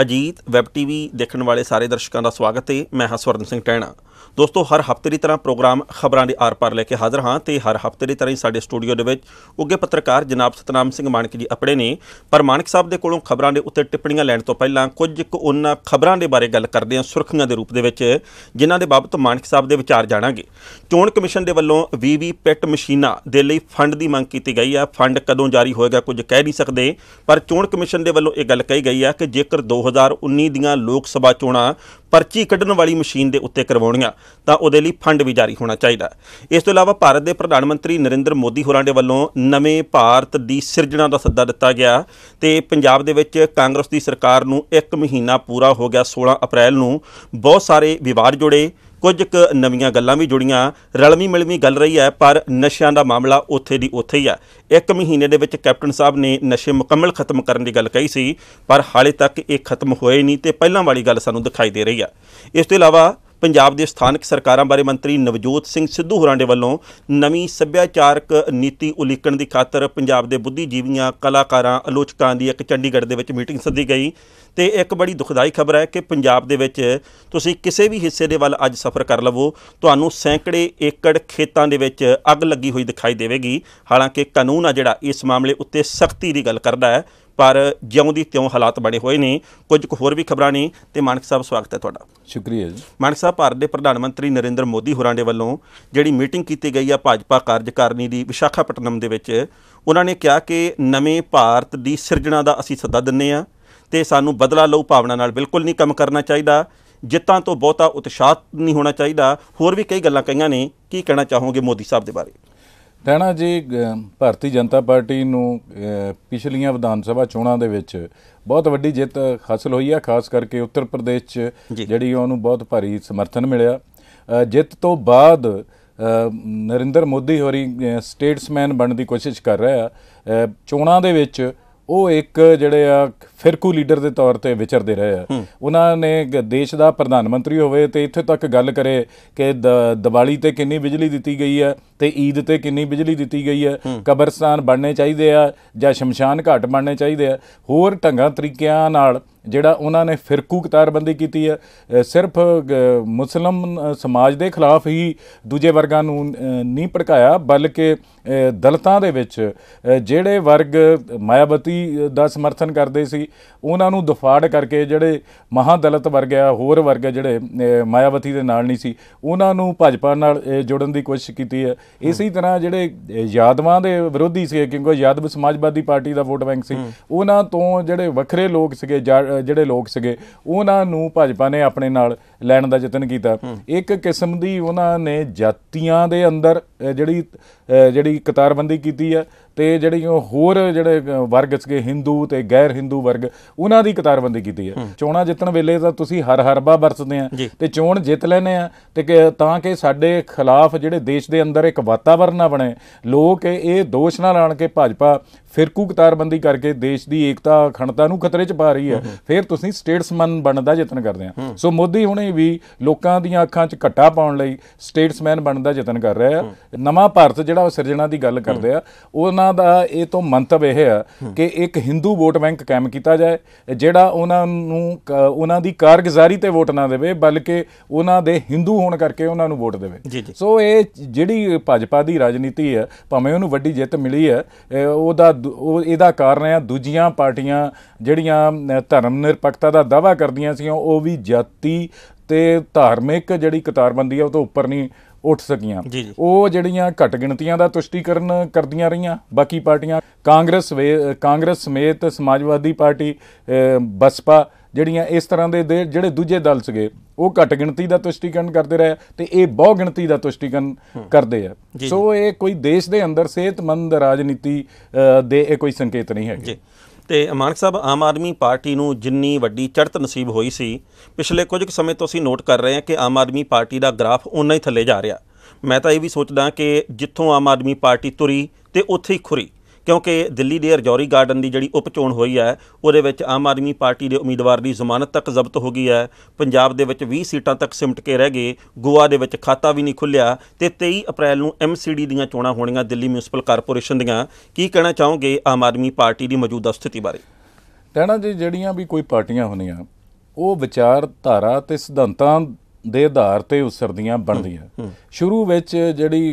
Ajit web TV ਦੇਖਣ ਵਾਲੇ ਸਾਰੇ ਦਰਸ਼ਕਾਂ ਦਾ ਸਵਾਗਤ ਹੈ ਮੈਂ ਹਾਂ ਸਵਰਨ ਸਿੰਘ ਟੈਣਾ ਦੋਸਤੋ ਹਰ ਹਫਤੇ ਦੀ ਤਰ੍ਹਾਂ ਪ੍ਰੋਗਰਾਮ ਖਬਰਾਂ ਦੇ ਆਰ-ਪਾਰ ਲੈ ਕੇ ਹਾਜ਼ਰ ਹਾਂ ਤੇ ਹਰ ਹਫਤੇ ਦੀ ਤਰ੍ਹਾਂ ਹੀ ਸਾਡੇ ਸਟੂਡੀਓ ਦੇ ਵਿੱਚ ਉੱਗੇ ਪੱਤਰਕਾਰ ਜਨਾਬ ਸਤਨਾਮ ਸਿੰਘ ਮਾਨਕ ਜੀ ਆਪਣੇ ਨੇ ਪਰ ਮਾਨਕ ਸਾਹਿਬ ਦੇ ਕੋਲੋਂ ਖਬਰਾਂ ਦੇ ਉੱਤੇ ਟਿੱਪਣੀਆਂ ਲੈਣ ਤੋਂ ਪਹਿਲਾਂ ਕੁਝ ਇੱਕ ਉਹਨਾਂ ਖਬਰਾਂ ਦੇ ਬਾਰੇ ਗੱਲ ਕਰਦੇ ਹਾਂ ਸੁਰਖੀਆਂ ਦੇ ਰੂਪ ਦੇ ਵਿੱਚ ਜਿਨ੍ਹਾਂ ਦੇ ਬਾਬਤ ਮਾਨਕ ਸਾਹਿਬ ਦੇ ਵਿਚਾਰ ਜਾਣਾਂਗੇ ਚੋਣ ਕਮਿਸ਼ਨ ਦੇ ਵੱਲੋਂ ਵੀਵੀ ਪੈਟ ਮਸ਼ੀਨਾਂ ਦੇ ਲਈ ਫੰਡ ਦੀ ਮੰਗ ਕੀਤੀ ਗਈ ਹੈ ਫੰਡ ਕਦੋਂ ਜਾਰੀ ਹੋਏਗਾ ਕੁਝ ਕਹਿ ਨਹੀਂ ਸਕਦੇ ਪਰ ਚੋਣ ਕਮਿਸ਼ਨ ਦੇ ਵੱਲੋਂ ਇਹ ਗੱਲ ਕਹੀ ਗਈ ਹੈ ਕਿ ਜੇਕਰ 2019 ਦੀਆਂ ਲੋਕ ਸਭਾ ਚੋਣਾਂ ਪਰਚੀ ਕੱਢਣ ਵਾਲੀ ਮਸ਼ੀਨ ਦੇ ਉੱਤੇ ਕਰਵਾਉਣੀਆਂ ਤਾਂ ਉਹਦੇ ਲਈ ਫੰਡ ਵੀ ਜਾਰੀ ਹੋਣਾ ਚਾਹੀਦਾ ਇਸ ਤੋਂ ਇਲਾਵਾ ਭਾਰਤ ਦੇ ਪ੍ਰਧਾਨ ਮੰਤਰੀ ਨਰਿੰਦਰ ਮੋਦੀ ਹੋਰਾਂ ਦੇ ਵੱਲੋਂ ਨਵੇਂ ਭਾਰਤ ਦੀ ਸਿਰਜਣਾ ਦਾ ਸੱਦਾ ਦਿੱਤਾ ਗਿਆ ਤੇ ਪੰਜਾਬ ਦੇ ਵਿੱਚ ਕਾਂਗਰਸ ਦੀ ਸਰਕਾਰ ਨੂੰ 1 ਮਹੀਨਾ ਪੂਰਾ ਹੋ ਗਿਆ 16 ਅਪ੍ਰੈਲ ਨੂੰ ਬਹੁਤ ਸਾਰੇ ਵਿਵਾਦ ਜੁੜੇ ਕੁਝ ਕੁ ਨਵੀਆਂ ਗੱਲਾਂ ਵੀ ਜੁੜੀਆਂ ਰਲਮੀ ਮਿਲਮੀ ਗੱਲ ਰਹੀ ਹੈ ਪਰ ਨਸ਼ਿਆਂ ਦਾ ਮਾਮਲਾ ਉੱਥੇ ਦੀ ਉੱਥੇ ਹੀ ਆ ਇੱਕ ਮਹੀਨੇ ਦੇ ਵਿੱਚ ਕੈਪਟਨ ਸਾਹਿਬ ਨੇ ਨਸ਼ੇ ਮੁਕੰਮਲ ਖਤਮ ਕਰਨ ਦੀ ਗੱਲ ਕਹੀ ਸੀ ਪਰ ਹਾਲੇ ਤੱਕ ਇਹ ਖਤਮ ਹੋਏ ਨਹੀਂ ਤੇ ਪਹਿਲਾਂ ਵਾਲੀ ਗੱਲ ਸਾਨੂੰ ਦਿਖਾਈ ਦੇ ਰਹੀ ਆ ਇਸ ਤੋਂ ਇਲਾਵਾ ਪੰਜਾਬ ਦੇ ਸਥਾਨਕ ਸਰਕਾਰਾਂ ਬਾਰੇ ਮੰਤਰੀ ਨਵਜੋਤ ਸਿੰਘ ਸਿੱਧੂ ਹੋਰਾਂ ਦੇ ਵੱਲੋਂ ਨਵੀਂ ਸੱਭਿਆਚਾਰਕ ਨੀਤੀ ਉਲੀਕਣ ਦੀ ਖਾਤਰ ਪੰਜਾਬ ਦੇ ਬੁੱਧੀਜੀਵੀਆਂ ਕਲਾਕਾਰਾਂ ਆਲੋਚਕਾਂ ਦੀ ਇੱਕ ਚੰਡੀਗੜ੍ਹ ਦੇ ਵਿੱਚ ਮੀਟਿੰਗ ਸੱਦੀ ਗਈ ਤੇ ਇੱਕ ਬੜੀ ਦੁਖਦਾਈ ਖਬਰ ਹੈ ਕਿ ਪੰਜਾਬ ਦੇ ਵਿੱਚ ਤੁਸੀਂ ਕਿਸੇ ਵੀ ਹਿੱਸੇ ਦੇ ਵੱਲ ਅੱਜ ਸਫ਼ਰ ਕਰ ਲਵੋ ਤੁਹਾਨੂੰ ਸੈਂਕੜੇ ਏਕੜ ਖੇਤਾਂ ਦੇ ਵਿੱਚ ਅੱਗ ਲੱਗੀ ਹੋਈ ਦਿਖਾਈ ਦੇਵੇਗੀ ਹਾਲਾਂਕਿ ਕਾਨੂੰਨ ਆ ਜਿਹੜਾ ਇਸ ਮਾਮਲੇ ਉੱਤੇ ਸਖਤੀ ਦੀ ਗੱਲ ਕਰਦਾ ਹੈ ਪਰ ਜਿਉਂ ਦੀ ਤਿਉਂ ਹਾਲਾਤ ਬਣੇ ਹੋਏ ਨੇ ਕੁਝ ਹੋਰ ਵੀ ਖਬਰਾਂ ਨੇ ਤੇ ਮਾਨਕ ਸਾਹਿਬ ਸਵਾਗਤ ਹੈ ਤੁਹਾਡਾ ਸ਼ੁਕਰੀਆ ਜੀ ਮਾਨਕ ਸਾਹਿਬ ਭਾਰਤ ਦੇ ਪ੍ਰਧਾਨ ਮੰਤਰੀ ਨਰਿੰਦਰ ਮੋਦੀ ਹੋਰਾਂ ਦੇ ਵੱਲੋਂ ਜਿਹੜੀ ਮੀਟਿੰਗ ਕੀਤੀ ਗਈ ਆ ਭਾਜਪਾ ਕਾਰਜਕਾਰਨੀ ਦੀ ਵਿਸ਼ਾਖਾਪਟਨਮ ਦੇ ਵਿੱਚ ਉਹਨਾਂ ਨੇ ਕਿਹਾ ਕਿ ਨਵੇਂ ਭਾਰਤ ਦੀ ਸਿਰਜਣਾ ਦਾ ਅਸੀਂ ਸੱਦਾ ਦਿੰਨੇ ਆ ਤੇ ਸਾਨੂੰ ਬਦਲਾ ਲਓ ਭਾਵਨਾ ਨਾਲ ਬਿਲਕੁਲ ਨਹੀਂ ਕੰਮ ਕਰਨਾ ਚਾਹੀਦਾ ਜਿੱਤਾਂ ਤੋਂ ਬਹੁਤਾ ਉਤਸ਼ਾਹਤ ਨਹੀਂ ਹੋਣਾ ਚਾਹੀਦਾ ਹੋਰ ਵੀ ਕਈ ਗੱਲਾਂ ਕਹੀਆਂ ਨੇ ਕੀ ਕਹਿਣਾ ਚਾਹੋਗੇ ਮੋਦੀ ਸਾਹਿਬ ਦੇ ਬਾਰੇ ਰਹਿਣਾ ਜੀ ਭਾਰਤੀ ਜਨਤਾ ਪਾਰਟੀ ਨੂੰ ਪਿਛਲੀਆਂ ਵਿਧਾਨ ਸਭਾ ਚੋਣਾਂ ਦੇ ਵਿੱਚ ਬਹੁਤ ਵੱਡੀ ਜਿੱਤ ਹਾਸਲ ਹੋਈ ਹੈ ਖਾਸ ਕਰਕੇ ਉੱਤਰ ਪ੍ਰਦੇਸ਼ 'ਚ ਜਿਹੜੀ ਉਹਨੂੰ ਬਹੁਤ ਭਾਰੀ ਸਮਰਥਨ ਮਿਲਿਆ ਜਿੱਤ ਤੋਂ ਬਾਅਦ ਨਰਿੰਦਰ ਮੋਦੀ ਹੋਰੀ ਸਟੇਟਸਮੈਨ ਬਣਨ ਦੀ ਕੋਸ਼ਿਸ਼ ਕਰ ਰਹੇ ਆ ਚੋਣਾਂ ਦੇ ਵਿੱਚ ਉਹ ਇੱਕ ਜਿਹੜੇ ਆ ਫਿਰਕੂ ਲੀਡਰ ਦੇ ਤੌਰ ਤੇ ਵਿਚਰਦੇ ਰਹੇ ਆ ਉਹਨਾਂ ਨੇ ਦੇਸ਼ ਦਾ ਪ੍ਰਧਾਨ ਮੰਤਰੀ ਹੋਵੇ ਤੇ ਇੱਥੇ ਤੱਕ ਗੱਲ ਕਰੇ ਕਿ ਦੀਵਾਲੀ ਤੇ ਕਿੰਨੀ ਬਿਜਲੀ ਦਿੱਤੀ ਗਈ ਹੈ ਤੇ ਈਦ ਤੇ ਕਿੰਨੀ ਬਿਜਲੀ ਦਿੱਤੀ ਗਈ ਹੈ ਕਬਰਸਤਾਨ ਬਣਨੇ ਚਾਹੀਦੇ ਆ ਜਾਂ ਸ਼ਮਸ਼ਾਨ ਘਾਟ ਬਣਨੇ ਚਾਹੀਦੇ ਆ ਹੋਰ ਢੰਗਾਂ ਤਰੀਕਿਆਂ ਨਾਲ ਜਿਹੜਾ ਉਹਨਾਂ ਨੇ ਫਿਰਕੂ ਕਤਾਰਬੰਦੀ ਕੀਤੀ ਹੈ ਸਿਰਫ ਮੁਸਲਮ ਸਮਾਜ ਦੇ ਖਿਲਾਫ ਹੀ ਦੂਜੇ ਵਰਗਾਂ ਨੂੰ ਨਹੀਂ ਭੜਕਾਇਆ ਬਲਕਿ ਦਲਤਾਂ ਦੇ ਵਿੱਚ ਜਿਹੜੇ ਵਰਗ ਮਾਇਆਵਤੀ ਦਾ ਸਮਰਥਨ ਕਰਦੇ ਸੀ ਉਹਨਾਂ ਨੂੰ ਦਫਾੜ ਕਰਕੇ ਜਿਹੜੇ ਮਹਾ ਦਲਤ ਵਰਗ ਆ ਹੋਰ ਵਰਗ ਜਿਹੜੇ ਮਾਇਆਵਤੀ ਦੇ ਨਾਲ ਨਹੀਂ ਸੀ ਉਹਨਾਂ ਨੂੰ ਭਾਜਪਾ ਨਾਲ ਜੋੜਨ ਦੀ ਕੋਸ਼ਿਸ਼ ਕੀਤੀ ਹੈ ਇਸੇ ਤਰ੍ਹਾਂ ਜਿਹੜੇ ਯਾਦਵਾਂ ਦੇ ਵਿਰੋਧੀ ਸੀ ਕਿਉਂਕਿ ਯਾਦਵ ਸਮਾਜਵਾਦੀ ਪਾਰਟੀ ਦਾ ਵੋਟ ਬੈਂਕ ਸੀ ਉਹਨਾਂ ਤੋਂ ਜਿਹੜੇ ਵੱਖਰੇ ਲੋਕ ਸੀਗੇ ਜਿਹੜੇ ਲੋਕ ਸੀਗੇ ਉਹਨਾਂ ਨੂੰ ਭਾਜਪਾ ਨੇ ਆਪਣੇ ਨਾਲ ਲੈਣ ਦਾ ਯਤਨ ਕੀਤਾ ਇੱਕ ਕਿਸਮ ਦੀ ਉਹਨਾਂ ਨੇ ਜਾਤੀਆਂ ਦੇ ਅੰਦਰ ਜਿਹੜੀ ਜਿਹੜੀ ਕਤਾਰਬੰਦੀ ਕੀਤੀ ਹੈ ਤੇ ਜਿਹੜੀ ਹੋਰ ਜਿਹੜੇ ਵਰਗ ਸੀਗੇ ਹਿੰਦੂ ਤੇ ਗੈਰ ਹਿੰਦੂ ਵਰਗ ਉਹਨਾਂ ਦੀ ਕਤਾਰਬੰਦੀ ਕੀਤੀ ਹੈ ਚੋਣਾਂ ਜਿੱਤਣ ਵੇਲੇ ਤਾਂ ਤੁਸੀਂ ਹਰ ਹਰਬਾ ਵਰਤਦੇ ਆ ਤੇ ਚੋਣ ਜਿੱਤ ਲੈਨੇ ਆ ਤੇ ਤਾਂ ਕਿ ਸਾਡੇ ਖਿਲਾਫ ਜਿਹੜੇ ਦੇਸ਼ ਦੇ ਅੰਦਰ ਇੱਕ ਵਾਤਾਵਰਨ ਨਾ ਬਣੇ ਲੋਕ ਇਹ ਦੋਸ਼ ਨਾ ਲਾਣ ਕੇ ਭਾਜਪਾ ਫਿਰਕੂ ਕਤਾਰਬੰਦੀ ਕਰਕੇ ਦੇਸ਼ ਦੀ ਏਕਤਾ ਅਖੰਡਤਾ ਨੂੰ ਖਤਰੇ 'ਚ ਪਾ ਰਹੀ ਹੈ ਫਿਰ ਤੁਸੀਂ ਸਟੇਟਸਮੈਨ ਬਣਨ ਦਾ ਯਤਨ ਕਰਦੇ ਆ ਸੋ ਮੋਦੀ ਹੁਣੇ ਵੀ ਲੋਕਾਂ ਦੀਆਂ ਅੱਖਾਂ 'ਚ ਘੱਟਾ ਪਾਉਣ ਲਈ ਸਟੇਟਸਮੈਨ ਬਣਨ ਦਾ ਯਤਨ ਕਰ ਰਿਹਾ ਹੈ ਨਵਾਂ ਭਾਰਤ ਜਿਹੜਾ ਉਹ ਸਿਰਜਣਾ ਦੀ ਗੱਲ ਕਰਦੇ ਆ ਉਹਨਾਂ ਦਾ ਇਹ ਤੋਂ ਮੰਤਵ ਇਹ ਹੈ ਕਿ ਇੱਕ ਹਿੰਦੂ ਵੋਟ ਬੈਂਕ ਕਾਇਮ ਕੀਤਾ ਜਾਏ ਜਿਹੜਾ ਉਹਨਾਂ ਨੂੰ ਉਹਨਾਂ ਦੀ ਕਾਰਗੁਜ਼ਾਰੀ ਤੇ ਵੋਟ ਨਾ ਦੇਵੇ ਬਲਕਿ ਉਹਨਾਂ ਦੇ ਹਿੰਦੂ ਹੋਣ ਕਰਕੇ ਉਹਨਾਂ ਨੂੰ ਵੋਟ ਦੇਵੇ ਸੋ ਇਹ ਜਿਹੜੀ ਭਾਜਪਾ ਦੀ ਰਾਜਨੀਤੀ ਹੈ ਭਾਵੇਂ ਉਹਨੂੰ ਵੱਡੀ ਜਿੱਤ ਮਿਲੀ ਹੈ ਉਹਦਾ ਉਹ ਇਹਦਾ ਕਾਰਨ ਹੈ ਦੂਜੀਆਂ ਪਾਰਟੀਆਂ ਜਿਹੜੀਆਂ ਧਰਮ ਨਿਰਪੱਖਤਾ ਦਾ ਦਾਵਾ ਕਰਦੀਆਂ ਸੀ ਉਹ ਵੀ ਜਾਤੀ ਤੇ ਧਾਰਮਿਕ ਜਿਹੜੀ ਕਤਾਰਬੰਦੀ ਹੈ ਉਹ ਤੋਂ ਉੱਪਰ ਨਹੀਂ ਉੱਠ ਸਕੀਆਂ ਉਹ ਜਿਹੜੀਆਂ ਘਟ ਗਿਣਤੀਆਂ ਦਾ ਤੁਸ਼ਟੀਕਰਨ ਕਰਦੀਆਂ ਰਹੀਆਂ ਬਾਕੀ ਪਾਰਟੀਆਂ ਕਾਂਗਰਸ ਕਾਂਗਰਸ ਸਮੇਤ ਸਮਾਜਵਾਦੀ ਪਾਰਟੀ ਬਸਪਾ ਜਿਹੜੀਆਂ ਇਸ ਤਰ੍ਹਾਂ ਦੇ ਜਿਹੜੇ ਦੂਜੇ ਦਲ ਸੀਗੇ ਉਹ ਘੱਟ ਗਿਣਤੀ ਦਾ ਤੁਸ਼ਟੀਕਰਨ ਕਰਦੇ ਰਹੇ ਤੇ ਇਹ ਬਹੁ ਗਿਣਤੀ ਦਾ ਤੁਸ਼ਟੀਕਰਨ ਕਰਦੇ ਆ ਸੋ ਇਹ ਕੋਈ ਦੇਸ਼ ਦੇ ਅੰਦਰ ਸਿਹਤਮੰਦ ਰਾਜਨੀਤੀ ਦੇ ਇਹ ਕੋਈ ਸੰਕੇਤ ਨਹੀਂ ਹੈਗੇ ਜੀ ਤੇ ਮਾਨਕ ਸਾਹਿਬ ਆਮ ਆਦਮੀ ਪਾਰਟੀ ਨੂੰ ਜਿੰਨੀ ਵੱਡੀ ਚੜ੍ਹਤ ਨਸੀਬ ਹੋਈ ਸੀ ਪਿਛਲੇ ਕੁਝ ਸਮੇਂ ਤੋਂ ਅਸੀਂ ਨੋਟ ਕਰ ਰਹੇ ਹਾਂ ਕਿ ਆਮ ਆਦਮੀ ਪਾਰਟੀ ਦਾ ਗ੍ਰਾਫ ਉਨਾ ਹੀ ਥੱਲੇ ਜਾ ਰਿਹਾ ਮੈਂ ਤਾਂ ਇਹ ਵੀ ਸੋਚਦਾ ਕਿ ਜਿੱਥੋਂ ਆਮ ਆਦਮੀ ਪਾਰਟੀ ਤੁਰੀ ਤੇ ਉੱਥੇ ਹੀ ਖੁਰੀ ਕਿਉਂਕਿ ਦਿੱਲੀ ਦੇ ਰਜੌਰੀ ਗਾਰਡਨ ਦੀ ਜਿਹੜੀ ਉਪਚੋਣ ਹੋਈ ਹੈ ਉਹਦੇ ਵਿੱਚ ਆਮ ਆਦਮੀ ਪਾਰਟੀ ਦੇ ਉਮੀਦਵਾਰ ਦੀ ਜ਼ਮਾਨਤ ਤੱਕ ਜ਼ਬਤ ਹੋ ਗਈ ਹੈ ਪੰਜਾਬ ਦੇ ਵਿੱਚ 20 ਸੀਟਾਂ ਤੱਕ ਸਿਮਟ ਕੇ ਰਹਿ ਗਏ ਗੋਆ ਦੇ ਵਿੱਚ ਖਾਤਾ ਵੀ ਨਹੀਂ ਖੁੱਲਿਆ ਤੇ 23 ਅਪ੍ਰੈਲ ਨੂੰ ਐਮਸੀਡੀ ਦੀਆਂ ਚੋਣਾਂ ਹੋਣੀਆਂ ਦਿੱਲੀ ਮਿਊਨਿਸਪਲ ਕਾਰਪੋਰੇਸ਼ਨ ਦੀਆਂ ਕੀ ਕਹਿਣਾ ਚਾਹੋਗੇ ਆਮ ਆਦਮੀ ਪਾਰਟੀ ਦੀ ਮੌਜੂਦਾ ਸਥਿਤੀ ਬਾਰੇ ਕਹਿਣਾ ਜੀ ਜਿਹੜੀਆਂ ਵੀ ਕੋਈ ਪਾਰਟੀਆਂ ਹੁੰਦੀਆਂ ਉਹ ਵਿਚਾਰਧਾਰਾ ਤੇ ਸਿਧਾਂਤਾਂ ਦੇ ਆਧਾਰ ਤੇ ਉਸਰਦੀਆਂ ਬਣਦੀਆਂ ਸ਼ੁਰੂ ਵਿੱਚ ਜਿਹੜੀ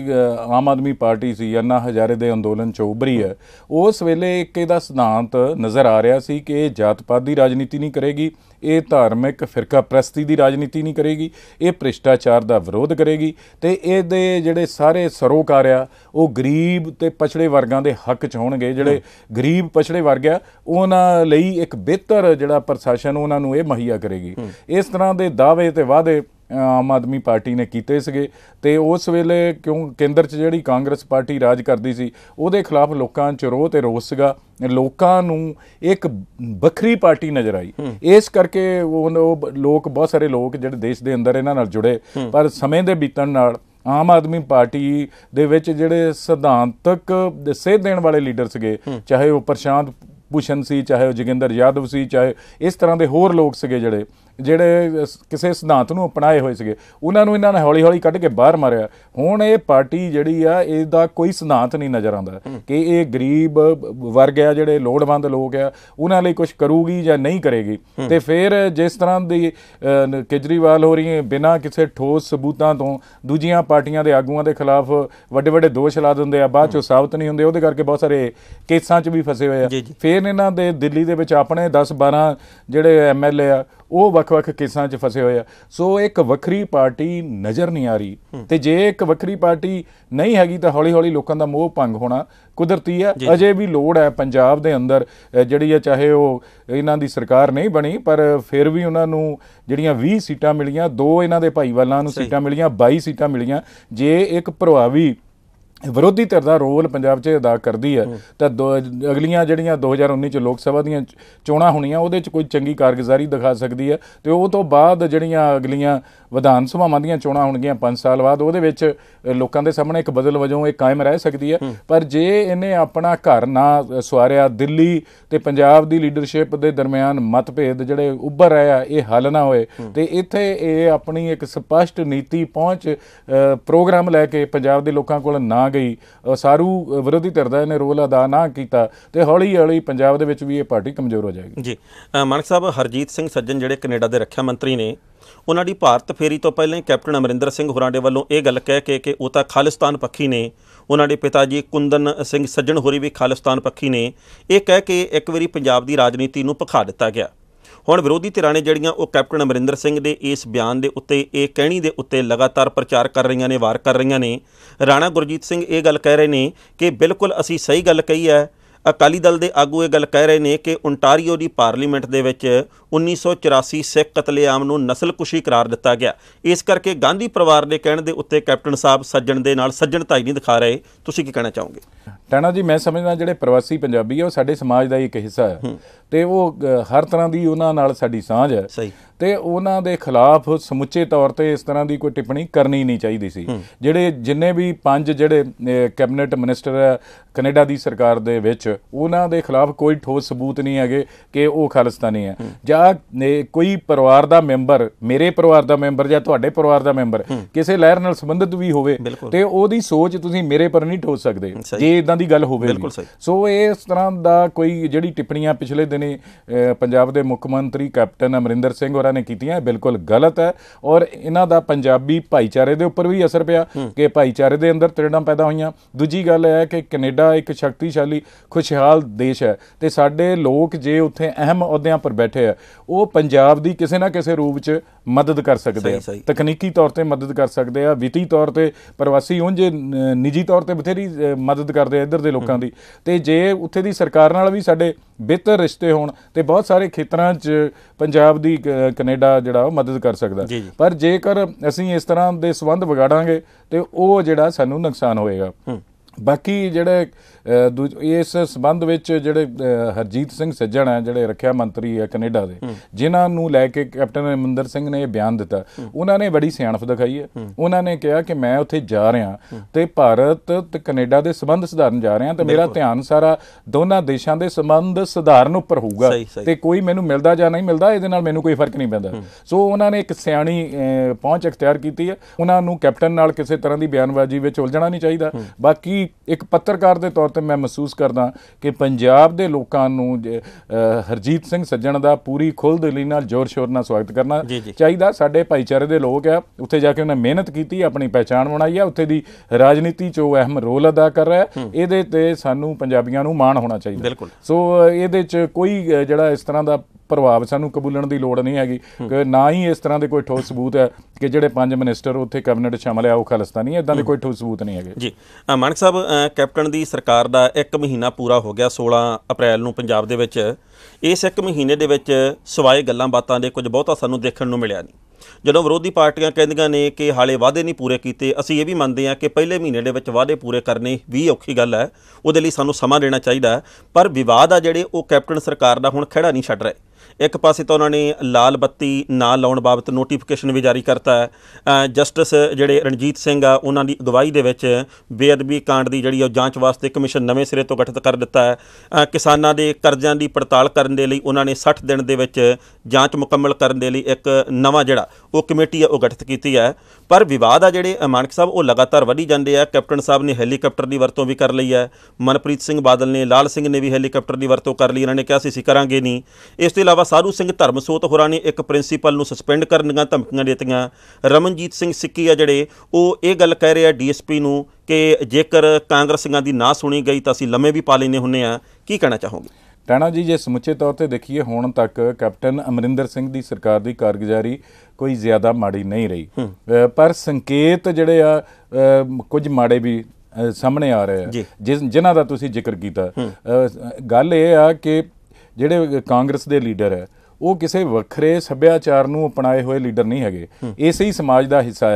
ਆਮ ਆਦਮੀ ਪਾਰਟੀ ਸੀ ਅੰਨਾ ਹਜ਼ਾਰੇ ਦੇ ਅੰਦੋਲਨ ਚ ਉਭਰੀ ਹੈ ਉਸ ਵੇਲੇ ਇੱਕ ਇਹਦਾ ਸਿਧਾਂਤ ਨਜ਼ਰ ਆ ਰਿਹਾ ਸੀ ਕਿ ਇਹ ਜਾਤਪਾਤ ਦੀ ਰਾਜਨੀਤੀ ਨਹੀਂ ਕਰੇਗੀ ਇਹ ਧਾਰਮਿਕ ਫਿਰਕਾ ਪ੍ਰਸਤੀ ਦੀ ਰਾਜਨੀਤੀ ਨਹੀਂ ਕਰੇਗੀ ਇਹ ਭ੍ਰਿਸ਼ਟਾਚਾਰ ਦਾ ਵਿਰੋਧ ਕਰੇਗੀ ਤੇ ਇਹਦੇ ਜਿਹੜੇ ਸਾਰੇ ਸਰੋਕਾਰ ਆ ਉਹ ਗਰੀਬ ਤੇ ਪਛੜੇ ਵਰਗਾਂ ਦੇ ਹੱਕ ਚ ਹੋਣਗੇ ਜਿਹੜੇ ਗਰੀਬ ਪਛੜੇ ਵਰਗ ਆ ਉਹਨਾਂ ਲਈ ਇੱਕ ਬਿਹਤਰ ਜਿਹੜਾ ਪ੍ਰਸ਼ਾਸਨ ਉਹਨਾਂ ਨੂੰ ਇਹ ਮਹੱਈਆ ਕਰੇਗੀ ਇਸ ਤਰ੍ਹਾਂ ਦੇ ਦਾਅਵੇ ਤੇ ਵਾਅਦੇ ਆਮ ਆਦਮੀ ਪਾਰਟੀ ਨੇ ਕੀਤੇ ਸੀਗੇ ਤੇ ਉਸ ਵੇਲੇ ਕਿਉਂ ਕੇਂਦਰ 'ਚ ਜਿਹੜੀ ਕਾਂਗਰਸ ਪਾਰਟੀ ਰਾਜ ਕਰਦੀ ਸੀ ਉਹਦੇ ਖਿਲਾਫ ਲੋਕਾਂ 'ਚ ਰੋਹ ਤੇ ਰੋਸ ਸੀਗਾ ਲੋਕਾਂ ਨੂੰ ਇੱਕ ਵੱਖਰੀ ਪਾਰਟੀ ਨਜ਼ਰ ਆਈ ਇਸ ਕਰਕੇ ਉਹ ਲੋਕ ਬਹੁਤ ਸਾਰੇ ਲੋਕ ਜਿਹੜੇ ਦੇਸ਼ ਦੇ ਅੰਦਰ ਇਹਨਾਂ ਨਾਲ ਜੁੜੇ ਪਰ ਸਮੇਂ ਦੇ ਬੀਤਣ ਨਾਲ ਆਮ ਆਦਮੀ ਪਾਰਟੀ ਦੇ ਵਿੱਚ ਜਿਹੜੇ ਸਿਧਾਂਤਕ ਸੇਧ ਦੇਣ ਵਾਲੇ ਲੀਡਰ ਸੀਗੇ ਚਾਹੇ ਉਹ ਪ੍ਰਸ਼ਾਂਤ ਭੂਸ਼ਣ ਸੀ ਚਾਹੇ ਉਹ ਜਗਿੰਦਰ ਯਾਦਵ ਸੀ ਚਾਹੇ ਇਸ ਤਰ੍ਹਾਂ ਦੇ ਹੋਰ ਲੋਕ ਸੀਗੇ ਜਿਹੜੇ ਜਿਹੜੇ ਕਿਸੇ ਸਿਧਾਂਤ ਨੂੰ ਅਪਣਾਏ ਹੋਏ ਸੀਗੇ ਉਹਨਾਂ ਨੂੰ ਇਹਨਾਂ ਨੇ ਹੌਲੀ-ਹੌਲੀ ਕੱਢ ਕੇ ਬਾਹਰ ਮਾਰਿਆ ਹੁਣ ਇਹ ਪਾਰਟੀ ਜਿਹੜੀ ਆ ਇਹਦਾ ਕੋਈ ਸਿਧਾਂਤ ਨਹੀਂ ਨਜ਼ਰ ਆਉਂਦਾ ਕਿ ਇਹ ਗਰੀਬ ਵਰਗ ਆ ਜਿਹੜੇ ਲੋੜਵੰਦ ਲੋਕ ਆ ਉਹਨਾਂ ਲਈ ਕੁਝ ਕਰੂਗੀ ਜਾਂ ਨਹੀਂ ਕਰੇਗੀ ਤੇ ਫਿਰ ਜਿਸ ਤਰ੍ਹਾਂ ਦੀ ਕੇਜਰੀਵਾਲ ਹੋ ਰਹੀ ਹੈ ਬਿਨਾਂ ਕਿਸੇ ਠੋਸ ਸਬੂਤਾਂ ਤੋਂ ਦੂਜੀਆਂ ਪਾਰਟੀਆਂ ਦੇ ਆਗੂਆਂ ਦੇ ਖਿਲਾਫ ਵੱਡੇ-ਵੱਡੇ ਦੋਸ਼ ਲਾ ਦਿੰਦੇ ਆ ਬਾਅਦ ਚੋਂ ਸਾਬਤ ਨਹੀਂ ਹੁੰਦੇ ਉਹਦੇ ਕਰਕੇ ਬਹੁਤ ਸਾਰੇ ਕੇਸਾਂ 'ਚ ਵੀ ਫਸੇ ਹੋਏ ਆ ਫਿਰ ਇਹਨਾਂ ਦੇ ਦਿੱਲੀ ਦੇ ਵਿੱਚ ਆਪਣੇ 10-12 ਜਿਹੜੇ ਐਮਐਲਏ ਆ ਉਹ ਵੱਖ-ਵੱਖ ਕੇਸਾਂ 'ਚ ਫਸੇ ਹੋਏ ਆ ਸੋ ਇੱਕ ਵੱਖਰੀ ਪਾਰਟੀ ਨਜ਼ਰ ਨਹੀਂ ਆ ਰਹੀ ਤੇ ਜੇ ਇੱਕ ਵੱਖਰੀ ਪਾਰਟੀ ਨਹੀਂ ਹੈਗੀ ਤਾਂ ਹੌਲੀ-ਹੌਲੀ ਲੋਕਾਂ ਦਾ ਮੋਹ ਭੰਗ ਹੋਣਾ ਕੁਦਰਤੀ ਹੈ ਅਜੇ ਵੀ ਲੋੜ ਹੈ ਪੰਜਾਬ ਦੇ ਅੰਦਰ ਜਿਹੜੀ ਆ ਚਾਹੇ ਉਹ ਇਹਨਾਂ ਦੀ ਸਰਕਾਰ ਨਹੀਂ ਬਣੀ ਪਰ ਫਿਰ ਵੀ ਉਹਨਾਂ ਨੂੰ ਜਿਹੜੀਆਂ 20 ਸੀਟਾਂ ਮਿਲੀਆਂ ਦੋ ਇਹਨਾਂ ਦੇ ਭਾਈਵਾਲਾਂ ਨੂੰ ਸੀਟਾਂ ਮਿਲੀਆਂ 22 ਸੀਟਾਂ ਮਿਲੀਆਂ ਜੇ ਇੱਕ ਪ੍ਰਭਾਵੀ ਵਿਰੋਧੀ ਧਿਰ ਦਾ ਰੋਲ ਪੰਜਾਬ 'ਚ ਅਦਾ ਕਰਦੀ ਹੈ ਤਾਂ ਅਗਲੀਆਂ ਜਿਹੜੀਆਂ 2019 ਚ ਲੋਕ ਸਭਾ ਦੀਆਂ ਚੋਣਾਂ ਹੋਣੀਆਂ ਉਹਦੇ 'ਚ ਕੋਈ ਚੰਗੀ ਕਾਰਗੁਜ਼ਾਰੀ ਦਿਖਾ ਸਕਦੀ ਹੈ ਤੇ ਉਹ ਤੋਂ ਬਾਅਦ ਜਿਹੜੀਆਂ ਅਗਲੀਆਂ ਵਿਧਾਨ ਸਭਾਵਾਂ ਦੀਆਂ ਚੋਣਾਂ ਹੋਣਗੀਆਂ 5 ਸਾਲ ਬਾਅਦ ਉਹਦੇ ਵਿੱਚ ਲੋਕਾਂ ਦੇ ਸਾਹਮਣੇ ਇੱਕ ਬਦਲ ਵਜੋਂ ਇਹ ਕਾਇਮ ਰਹਿ ਸਕਦੀ ਹੈ ਪਰ ਜੇ ਇਹਨੇ ਆਪਣਾ ਘਰ ਨਾ ਸਵਾਰਿਆ ਦਿੱਲੀ ਤੇ ਪੰਜਾਬ ਦੀ ਲੀਡਰਸ਼ਿਪ ਦੇ ਦਰਮਿਆਨ ਮਤਭੇਦ ਜਿਹੜੇ ਉੱਭਰ ਰਹੇ ਆ ਇਹ ਹੱਲ ਨਾ ਹੋਏ ਤੇ ਇੱਥੇ ਇਹ ਆਪਣੀ ਇੱਕ ਸਪਸ਼ਟ ਨੀਤੀ ਪਹੁੰਚ ਪ੍ਰੋਗਰਾਮ ਲੈ ਕੇ ਪੰਜਾਬ ਦੇ ਲੋਕਾਂ ਕੋਲ ਨਾ ਗਈ ਸਾਰੂ ਵਿਰੋਧੀ ਧਿਰ ਦਾ ਇਹਨੇ ਰੋਲ ਅਦਾ ਨਾ ਕੀਤਾ ਤੇ ਹੌਲੀ ਹੌਲੀ ਪੰਜਾਬ ਦੇ ਵਿੱਚ ਵੀ ਇਹ ਪਾਰਟੀ ਕਮਜ਼ੋਰ ਹੋ ਜਾਏਗੀ ਜੀ ਮਾਨਕ ਸਾਹਿਬ ਹਰਜੀਤ ਸਿੰਘ ਸੱਜਣ ਜਿਹੜੇ ਕੈਨੇਡਾ ਦੇ ਰੱਖਿਆ ਮੰਤਰੀ ਨੇ ਉਹਨਾਂ ਦੀ ਭਾਰਤ ਫੇਰੀ ਤੋਂ ਪਹਿਲਾਂ ਕੈਪਟਨ ਅਮਰਿੰਦਰ ਸਿੰਘ ਹੋਰਾਂ ਦੇ ਵੱਲੋਂ ਇਹ ਗੱਲ ਕਹਿ ਕੇ ਕਿ ਉਹ ਤਾਂ ਖਾਲਿਸਤਾਨ ਪੱਖੀ ਨੇ ਉਹਨਾਂ ਦੇ ਪਿਤਾ ਜੀ ਕੁੰਦਨ ਸਿੰਘ ਸੱਜਣ ਹੋਰੀ ਵੀ ਖਾਲਿਸਤਾਨ ਪੱਖੀ ਨੇ ਇਹ ਕਹਿ ਕੇ ਇੱਕ ਵਾਰੀ ਪੰਜਾਬ ਦੀ ਰਾਜਨੀਤੀ ਨੂੰ ਭਖਾ ਦਿੱਤਾ ਗਿਆ ਹੁਣ ਵਿਰੋਧੀ ਧਿਰਾਂ ਨੇ ਜਿਹੜੀਆਂ ਉਹ ਕੈਪਟਨ ਅਮਰਿੰਦਰ ਸਿੰਘ ਦੇ ਇਸ ਬਿਆਨ ਦੇ ਉੱਤੇ ਇਹ ਕਹਿਣੀ ਦੇ ਉੱਤੇ ਲਗਾਤਾਰ ਪ੍ਰਚਾਰ ਕਰ ਰਹੀਆਂ ਨੇ ਵਾਰ ਕਰ ਰਹੀਆਂ ਨੇ ਰਾਣਾ ਗੁਰਜੀਤ ਸਿੰਘ ਇਹ ਗੱਲ ਕਹਿ ਰਹੇ ਨੇ ਕਿ ਬਿਲਕੁਲ ਅਸੀਂ ਸਹੀ ਗੱਲ ਕਹੀ ਹੈ ਅਕਾਲੀ ਦਲ ਦੇ ਆਗੂ ਇਹ ਗੱਲ ਕਹਿ ਰਹੇ ਨੇ ਕਿ ਓਨਟਾਰੀਓ ਦੀ ਪਾਰਲੀਮੈਂਟ ਦੇ ਵਿੱਚ 1984 ਸਿੱਖ ਕਤਲੇਆਮ ਨੂੰ ਨਸਲਕੁਸ਼ੀ ਕਰਾਰ ਦਿੱਤਾ ਗਿਆ ਇਸ ਕਰਕੇ ਗਾਂਧੀ ਪਰਿਵਾਰ ਦੇ ਕਹਿਣ ਦੇ ਉੱਤੇ ਕੈਪਟਨ ਸਾਹਿਬ ਸੱਜਣ ਦੇ ਨਾਲ ਸੱਜਣਤਾਈ ਨਹੀਂ ਦਿਖਾ ਰਹੇ ਤੁਸੀਂ ਕੀ ਕਹਿਣਾ ਚਾਹੋਗੇ ਟਾਣਾ ਜੀ ਮੈਂ ਸਮਝਦਾ ਜਿਹੜੇ ਪ੍ਰਵਾਸੀ ਪੰਜਾਬੀ ਆ ਉਹ ਸਾਡੇ ਸਮਾਜ ਦਾ ਇੱਕ ਹਿੱਸਾ ਹੈ ਤੇ ਉਹ ਹਰ ਤਰ੍ਹਾਂ ਦੀ ਉਹਨਾਂ ਨਾਲ ਸਾਡੀ ਸਾਂਝ ਹੈ ਸਹੀ ਤੇ ਉਹਨਾਂ ਦੇ ਖਿਲਾਫ ਸਮੁੱਚੇ ਤੌਰ ਤੇ ਇਸ ਤਰ੍ਹਾਂ ਦੀ ਕੋਈ ਟਿੱਪਣੀ ਕਰਨੀ ਨਹੀਂ ਚਾਹੀਦੀ ਸੀ ਜਿਹੜੇ ਜਿੰਨੇ ਵੀ ਪੰਜ ਜਿਹੜੇ ਕੈਬਨਿਟ ਮਿਨਿਸਟਰ ਕੈਨੇਡਾ ਦੀ ਸਰਕਾਰ ਦੇ ਵਿੱਚ ਉਹਨਾਂ ਦੇ ਖਿਲਾਫ ਕੋਈ ਠੋਸ ਸਬੂਤ ਨਹੀਂ ਹੈਗੇ ਕਿ ਉਹ ਖਾਲਿਸਤਾਨੀ ਹੈ ਜਾਂ ਕੋਈ ਪਰਿਵਾਰ ਦਾ ਮੈਂਬਰ ਮੇਰੇ ਪਰਿਵਾਰ ਦਾ ਮੈਂਬਰ ਜਾਂ ਤੁਹਾਡੇ ਪਰਿਵਾਰ ਦਾ ਮੈਂਬਰ ਕਿਸੇ ਲਹਿਰ ਨਾਲ ਸੰਬੰਧਿਤ ਵੀ ਹੋਵੇ ਤੇ ਉਹਦੀ ਸੋਚ ਤੁਸੀਂ ਮੇਰੇ ਪਰ ਨਹੀਂ ਠੋਸ ਸਕਦੇ ਜੇ ਇਦਾਂ ਦੀ ਗੱਲ ਹੋਵੇ ਸੋ ਇਸ ਤਰ੍ਹਾਂ ਦਾ ਕੋਈ ਜਿਹੜੀ ਟਿੱਪਣੀਆਂ ਪਿਛਲੇ ਦਿਨੇ ਪੰਜਾਬ ਦੇ ਮੁੱਖ ਮੰਤਰੀ ਕੈਪਟਨ ਅਮਰਿੰਦਰ ਸਿੰਘ ਹੋਰਾਂ ਨੇ ਕੀਤੀਆਂ ਇਹ ਬਿਲਕੁਲ ਗਲਤ ਹੈ ਔਰ ਇਹਨਾਂ ਦਾ ਪੰਜਾਬੀ ਭਾਈਚਾਰੇ ਦੇ ਉੱਪਰ ਵੀ ਅਸਰ ਪਿਆ ਕਿ ਭਾਈਚਾਰੇ ਦੇ ਅੰਦਰ ਤ੍ਰਿੜਾਂ ਪੈਦਾ ਹੋਈਆਂ ਦੂਜੀ ਗੱਲ ਹੈ ਕਿ ਕੈਨੇਡਾ ਇੱਕ ਸ਼ਕਤੀਸ਼ਾਲੀ ਖੁਸ਼ਹਾਲ ਦੇਸ਼ ਹੈ ਤੇ ਸਾਡੇ ਲੋਕ ਜੇ ਉੱਥੇ ਅਹਿਮ ਅਹੁਦਿਆਂ ਪਰ ਬੈਠੇ ਆ ਉਹ ਪੰਜਾਬ ਦੀ ਕਿਸੇ ਨਾ ਕਿਸੇ ਰੂਪ 'ਚ ਮਦਦ ਕਰ ਸਕਦੇ ਆ ਤਕਨੀਕੀ ਤੌਰ ਤੇ ਮਦਦ ਕਰ ਸਕਦੇ ਆ ਵਿਤੀ ਤੌਰ ਤੇ ਪ੍ਰਵਾਸੀ ਉਂਝ ਨਿੱਜੀ ਤੌਰ ਤੇ ਬਥੇਰੀ ਮਦਦ ਕਰਦੇ ਆ ਇੱਧਰ ਦੇ ਲੋਕਾਂ ਦੀ ਤੇ ਜੇ ਉੱਥੇ ਦੀ ਸਰਕਾਰ ਨਾਲ ਵੀ ਸਾਡੇ ਬਿਹਤਰ ਰਿਸ਼ਤੇ ਹੋਣ ਤੇ ਬਹੁਤ ਸਾਰੇ ਖੇਤਰਾਂ 'ਚ ਪੰਜਾਬ ਦੀ ਕੈਨੇਡਾ ਜਿਹੜਾ ਉਹ ਮਦਦ ਕਰ ਸਕਦਾ ਪਰ ਜੇਕਰ ਅਸੀਂ ਇਸ ਤਰ੍ਹਾਂ ਦੇ ਸਬੰਧ ਵਿਗਾੜਾਂਗੇ ਤੇ ਉਹ ਜਿਹੜਾ ਸਾਨੂੰ ਨੁਕਸਾਨ ਹੋਏਗਾ ਬਾਕੀ ਜਿਹੜੇ ਇਸ ਸਬੰਧ ਵਿੱਚ ਜਿਹੜੇ ਹਰਜੀਤ ਸਿੰਘ ਸੱਜਣ ਹੈ ਜਿਹੜੇ ਰੱਖਿਆ ਮੰਤਰੀ ਹੈ ਕੈਨੇਡਾ ਦੇ ਜਿਨ੍ਹਾਂ ਨੂੰ ਲੈ ਕੇ ਕੈਪਟਨ ਅਮਰਿੰਦਰ ਸਿੰਘ ਨੇ ਇਹ ਬਿਆਨ ਦਿੱਤਾ ਉਹਨਾਂ ਨੇ ਬੜੀ ਸਿਆਣਪ ਦਿਖਾਈ ਹੈ ਉਹਨਾਂ ਨੇ ਕਿਹਾ ਕਿ ਮੈਂ ਉੱਥੇ ਜਾ ਰਿਹਾ ਤੇ ਭਾਰਤ ਤੇ ਕੈਨੇਡਾ ਦੇ ਸਬੰਧ ਸੁਧਾਰਨ ਜਾ ਰਿਹਾ ਤੇ ਮੇਰਾ ਧਿਆਨ ਸਾਰਾ ਦੋਨਾਂ ਦੇਸ਼ਾਂ ਦੇ ਸਬੰਧ ਸੁਧਾਰਨ ਉੱਪਰ ਹੋਊਗਾ ਤੇ ਕੋਈ ਮੈਨੂੰ ਮਿਲਦਾ ਜਾਂ ਨਹੀਂ ਮਿਲਦਾ ਇਹਦੇ ਨਾਲ ਮੈਨੂੰ ਕੋਈ ਫਰਕ ਨਹੀਂ ਪੈਂਦਾ ਸੋ ਉਹਨਾਂ ਨੇ ਇੱਕ ਸਿਆਣੀ ਪਹੁੰਚ ਅਖਤਿਆਰ ਕੀਤੀ ਹੈ ਉਹਨਾਂ ਨੂੰ ਕੈਪਟਨ ਨਾਲ ਕਿਸੇ ਤਰ੍ਹਾਂ ਦੀ ਬਿਆਨਬਾਜ਼ੀ ਵਿੱਚ ਉਲਝਣਾ ਨਹੀਂ ਚਾਹੀਦਾ ਬਾਕੀ ਇੱਕ ਪੱਤਰਕਾਰ ਦੇ ਤੌਰ ਤੇ ਮੈਂ ਮਹਿਸੂਸ ਕਰਦਾ ਕਿ ਪੰਜਾਬ ਦੇ ਲੋਕਾਂ ਨੂੰ ਹਰਜੀਤ ਸਿੰਘ ਸੱਜਣ ਦਾ ਪੂਰੀ ਖੁੱਲ੍ਹ ਦਿਲੀ ਨਾਲ ਜ਼ੋਰ ਸ਼ੋਰ ਨਾਲ ਸਵਾਗਤ ਕਰਨਾ ਚਾਹੀਦਾ ਸਾਡੇ ਭਾਈਚਾਰੇ ਦੇ ਲੋਕ ਆ ਉੱਥੇ ਜਾ ਕੇ ਉਹਨੇ ਮਿਹਨਤ ਕੀਤੀ ਆਪਣੀ ਪਛਾਣ ਬਣਾਈ ਆ ਉੱਥੇ ਦੀ ਰਾਜਨੀਤੀ 'ਚ ਉਹ ਅਹਿਮ ਰੋਲ ਅਦਾ ਕਰ ਰਿਹਾ ਇਹਦੇ ਤੇ ਸਾਨੂੰ ਪੰਜਾਬੀਆਂ ਨੂੰ ਮਾਣ ਹੋਣਾ ਚਾਹੀਦਾ ਸੋ ਇਹਦੇ 'ਚ ਕੋਈ ਜਿਹੜਾ ਇਸ ਤਰ੍ਹਾਂ ਦਾ ਪ੍ਰਭਾਵ ਸਾਨੂੰ ਕਬੂਲਣ ਦੀ ਲੋੜ ਨਹੀਂ ਹੈਗੀ ਕਿ ਨਾ ਹੀ ਇਸ ਤਰ੍ਹਾਂ ਦੇ ਕੋਈ ਠੋਸ ਸਬੂਤ ਹੈ ਕਿ ਜਿਹੜੇ ਪੰਜ ਮਿਨਿਸਟਰ ਉੱਥੇ ਕੈਬਨਿਟ ਸ਼ਾਮਲ ਆ ਉਹ ਖਾਲਸਤਾਨੀ ਹੈ ਇਦਾਂ ਦੇ ਕੋਈ ਠੋਸ ਸਬੂਤ ਨਹੀਂ ਹੈਗੇ ਜੀ ਮਾਨਕ ਸਾਹਿਬ ਕੈਪਟਨ ਦੀ ਸਰਕਾਰ ਦਾ 1 ਮਹੀਨਾ ਪੂਰਾ ਹੋ ਗਿਆ 16 ਅਪ੍ਰੈਲ ਨੂੰ ਪੰਜਾਬ ਦੇ ਵਿੱਚ ਇਸ ਇੱਕ ਮਹੀਨੇ ਦੇ ਵਿੱਚ ਸਵਾਏ ਗੱਲਾਂ ਬਾਤਾਂ ਦੇ ਕੁਝ ਬਹੁਤਾ ਸਾਨੂੰ ਦੇਖਣ ਨੂੰ ਮਿਲਿਆ ਨਹੀਂ ਜਦੋਂ ਵਿਰੋਧੀ ਪਾਰਟੀਆਂ ਕਹਿੰਦੀਆਂ ਨੇ ਕਿ ਹਾਲੇ ਵਾਅਦੇ ਨਹੀਂ ਪੂਰੇ ਕੀਤੇ ਅਸੀਂ ਇਹ ਵੀ ਮੰਨਦੇ ਹਾਂ ਕਿ ਪਹਿਲੇ ਮਹੀਨੇ ਦੇ ਵਿੱਚ ਵਾਅਦੇ ਪੂਰੇ ਕਰਨੇ ਵੀ ਔਖੀ ਗੱਲ ਹੈ ਉਹਦੇ ਲਈ ਸਾਨੂੰ ਸਮਾਂ ਦੇਣਾ ਚਾਹੀਦਾ ਪਰ ਵਿਵਾਦ ਆ ਜਿਹੜੇ ਉਹ ਕੈਪਟਨ ਸਰਕਾਰ ਦਾ ਹੁਣ ਖੜਾ ਨਹੀਂ ਛੱਡ ਰਿਹਾ ਇੱਕ ਪਾਸੇ ਤਾਂ ਉਹਨਾਂ ਨੇ ਲਾਲ ਬੱਤੀ ਨਾ ਲਾਉਣ ਬਾਬਤ ਨੋਟੀਫਿਕੇਸ਼ਨ ਵੀ ਜਾਰੀ ਕਰਤਾ ਹੈ ਜਸਟਿਸ ਜਿਹੜੇ ਰਣਜੀਤ ਸਿੰਘ ਆ ਉਹਨਾਂ ਦੀ ਅਗਵਾਈ ਦੇ ਵਿੱਚ ਬੇਅਦਬੀ ਕਾਂਡ ਦੀ ਜਿਹੜੀ ਉਹ ਜਾਂਚ ਵਾਸਤੇ ਕਮਿਸ਼ਨ ਨਵੇਂ ਸਿਰੇ ਤੋਂ ਗਠਿਤ ਕਰ ਦਿੱਤਾ ਹੈ ਕਿਸਾਨਾਂ ਦੇ ਕਰਜ਼ਿਆਂ ਦੀ ਪੜਤਾਲ ਕਰਨ ਦੇ ਲਈ ਉਹਨਾਂ ਨੇ 60 ਦਿਨ ਦੇ ਵਿੱਚ ਜਾਂਚ ਮੁਕੰਮਲ ਕਰਨ ਦੇ ਲਈ ਇੱਕ ਨਵਾਂ ਜਿਹੜਾ ਉਹ ਕਮੇਟੀ ਆ ਉਹ ਗਠਿਤ ਕੀਤੀ ਹੈ ਪਰ ਵਿਵਾਦ ਆ ਜਿਹੜੇ ਮਾਨਕ ਸਾਹਿਬ ਉਹ ਲਗਾਤਾਰ ਵਧੀ ਜਾਂਦੇ ਆ ਕੈਪਟਨ ਸਾਹਿਬ ਨੇ ਹੈਲੀਕਾਪਟਰ ਦੀ ਵਰਤੋਂ ਵੀ ਕਰ ਲਈ ਹੈ ਮਨਪ੍ਰੀਤ ਸਿੰਘ ਬਾਦਲ ਨੇ ਲਾਲ ਸਿੰਘ ਨੇ ਵੀ ਹੈਲੀਕਾਪਟਰ ਦੀ ਵਰਤੋਂ ਕਰ ਲਈ ਇਹਨਾਂ ਨੇ ਕਿਹਾ ਸੀ ਸੀ ਕਰਾਂਗੇ ਨਹੀਂ ਇਸ ਤੋਂ ਇਲਾਵਾ ਬਾਬਾ ਸਾਧੂ ਸਿੰਘ ਧਰਮਸੋਤ ਹੋਰਾਂ ਨੇ ਇੱਕ ਪ੍ਰਿੰਸੀਪਲ ਨੂੰ ਸਸਪੈਂਡ ਕਰਨ ਦੀਆਂ ਧਮਕੀਆਂ ਦਿੱਤੀਆਂ ਰਮਨਜੀਤ ਸਿੰਘ ਸਿੱਕੀ ਆ ਜਿਹੜੇ ਉਹ ਇਹ ਗੱਲ ਕਹਿ ਰਿਹਾ ਡੀਐਸਪੀ ਨੂੰ ਕਿ ਜੇਕਰ ਕਾਂਗਰਸੀਆਂ ਦੀ ਨਾ ਸੁਣੀ ਗਈ ਤਾਂ ਅਸੀਂ ਲੰਮੇ ਵੀ ਪਾ ਲੈਨੇ ਹੁੰਨੇ ਆ ਕੀ ਕਹਿਣਾ ਚਾਹੋਗੇ ਟਾਣਾ ਜੀ ਜੇ ਸਮੁੱਚੇ ਤੌਰ ਤੇ ਦੇਖੀਏ ਹੁਣ ਤੱਕ ਕੈਪਟਨ ਅਮਰਿੰਦਰ ਸਿੰਘ ਦੀ ਸਰਕਾਰ ਦੀ ਕਾਰਗੁਜ਼ਾਰੀ ਕੋਈ ਜ਼ਿਆਦਾ ਮਾੜੀ ਨਹੀਂ ਰਹੀ ਪਰ ਸੰਕੇਤ ਜਿਹੜੇ ਆ ਕੁਝ ਮਾੜੇ ਵੀ ਸਾਹਮਣੇ ਆ ਰਹੇ ਆ ਜਿਨ੍ਹਾਂ ਦਾ ਤੁਸੀਂ ਜ਼ਿਕਰ ਕੀਤਾ ਗੱਲ ਇਹ ਆ ਕਿ ਜਿਹੜੇ ਕਾਂਗਰਸ ਦੇ ਲੀਡਰ ਹੈ ਉਹ ਕਿਸੇ ਵੱਖਰੇ ਸੱਭਿਆਚਾਰ ਨੂੰ ਅਪਣਾਏ ਹੋਏ ਲੀਡਰ ਨਹੀਂ ਹੈਗੇ ਇਸੇ ਹੀ ਸਮਾਜ ਦਾ ਹਿੱਸਾ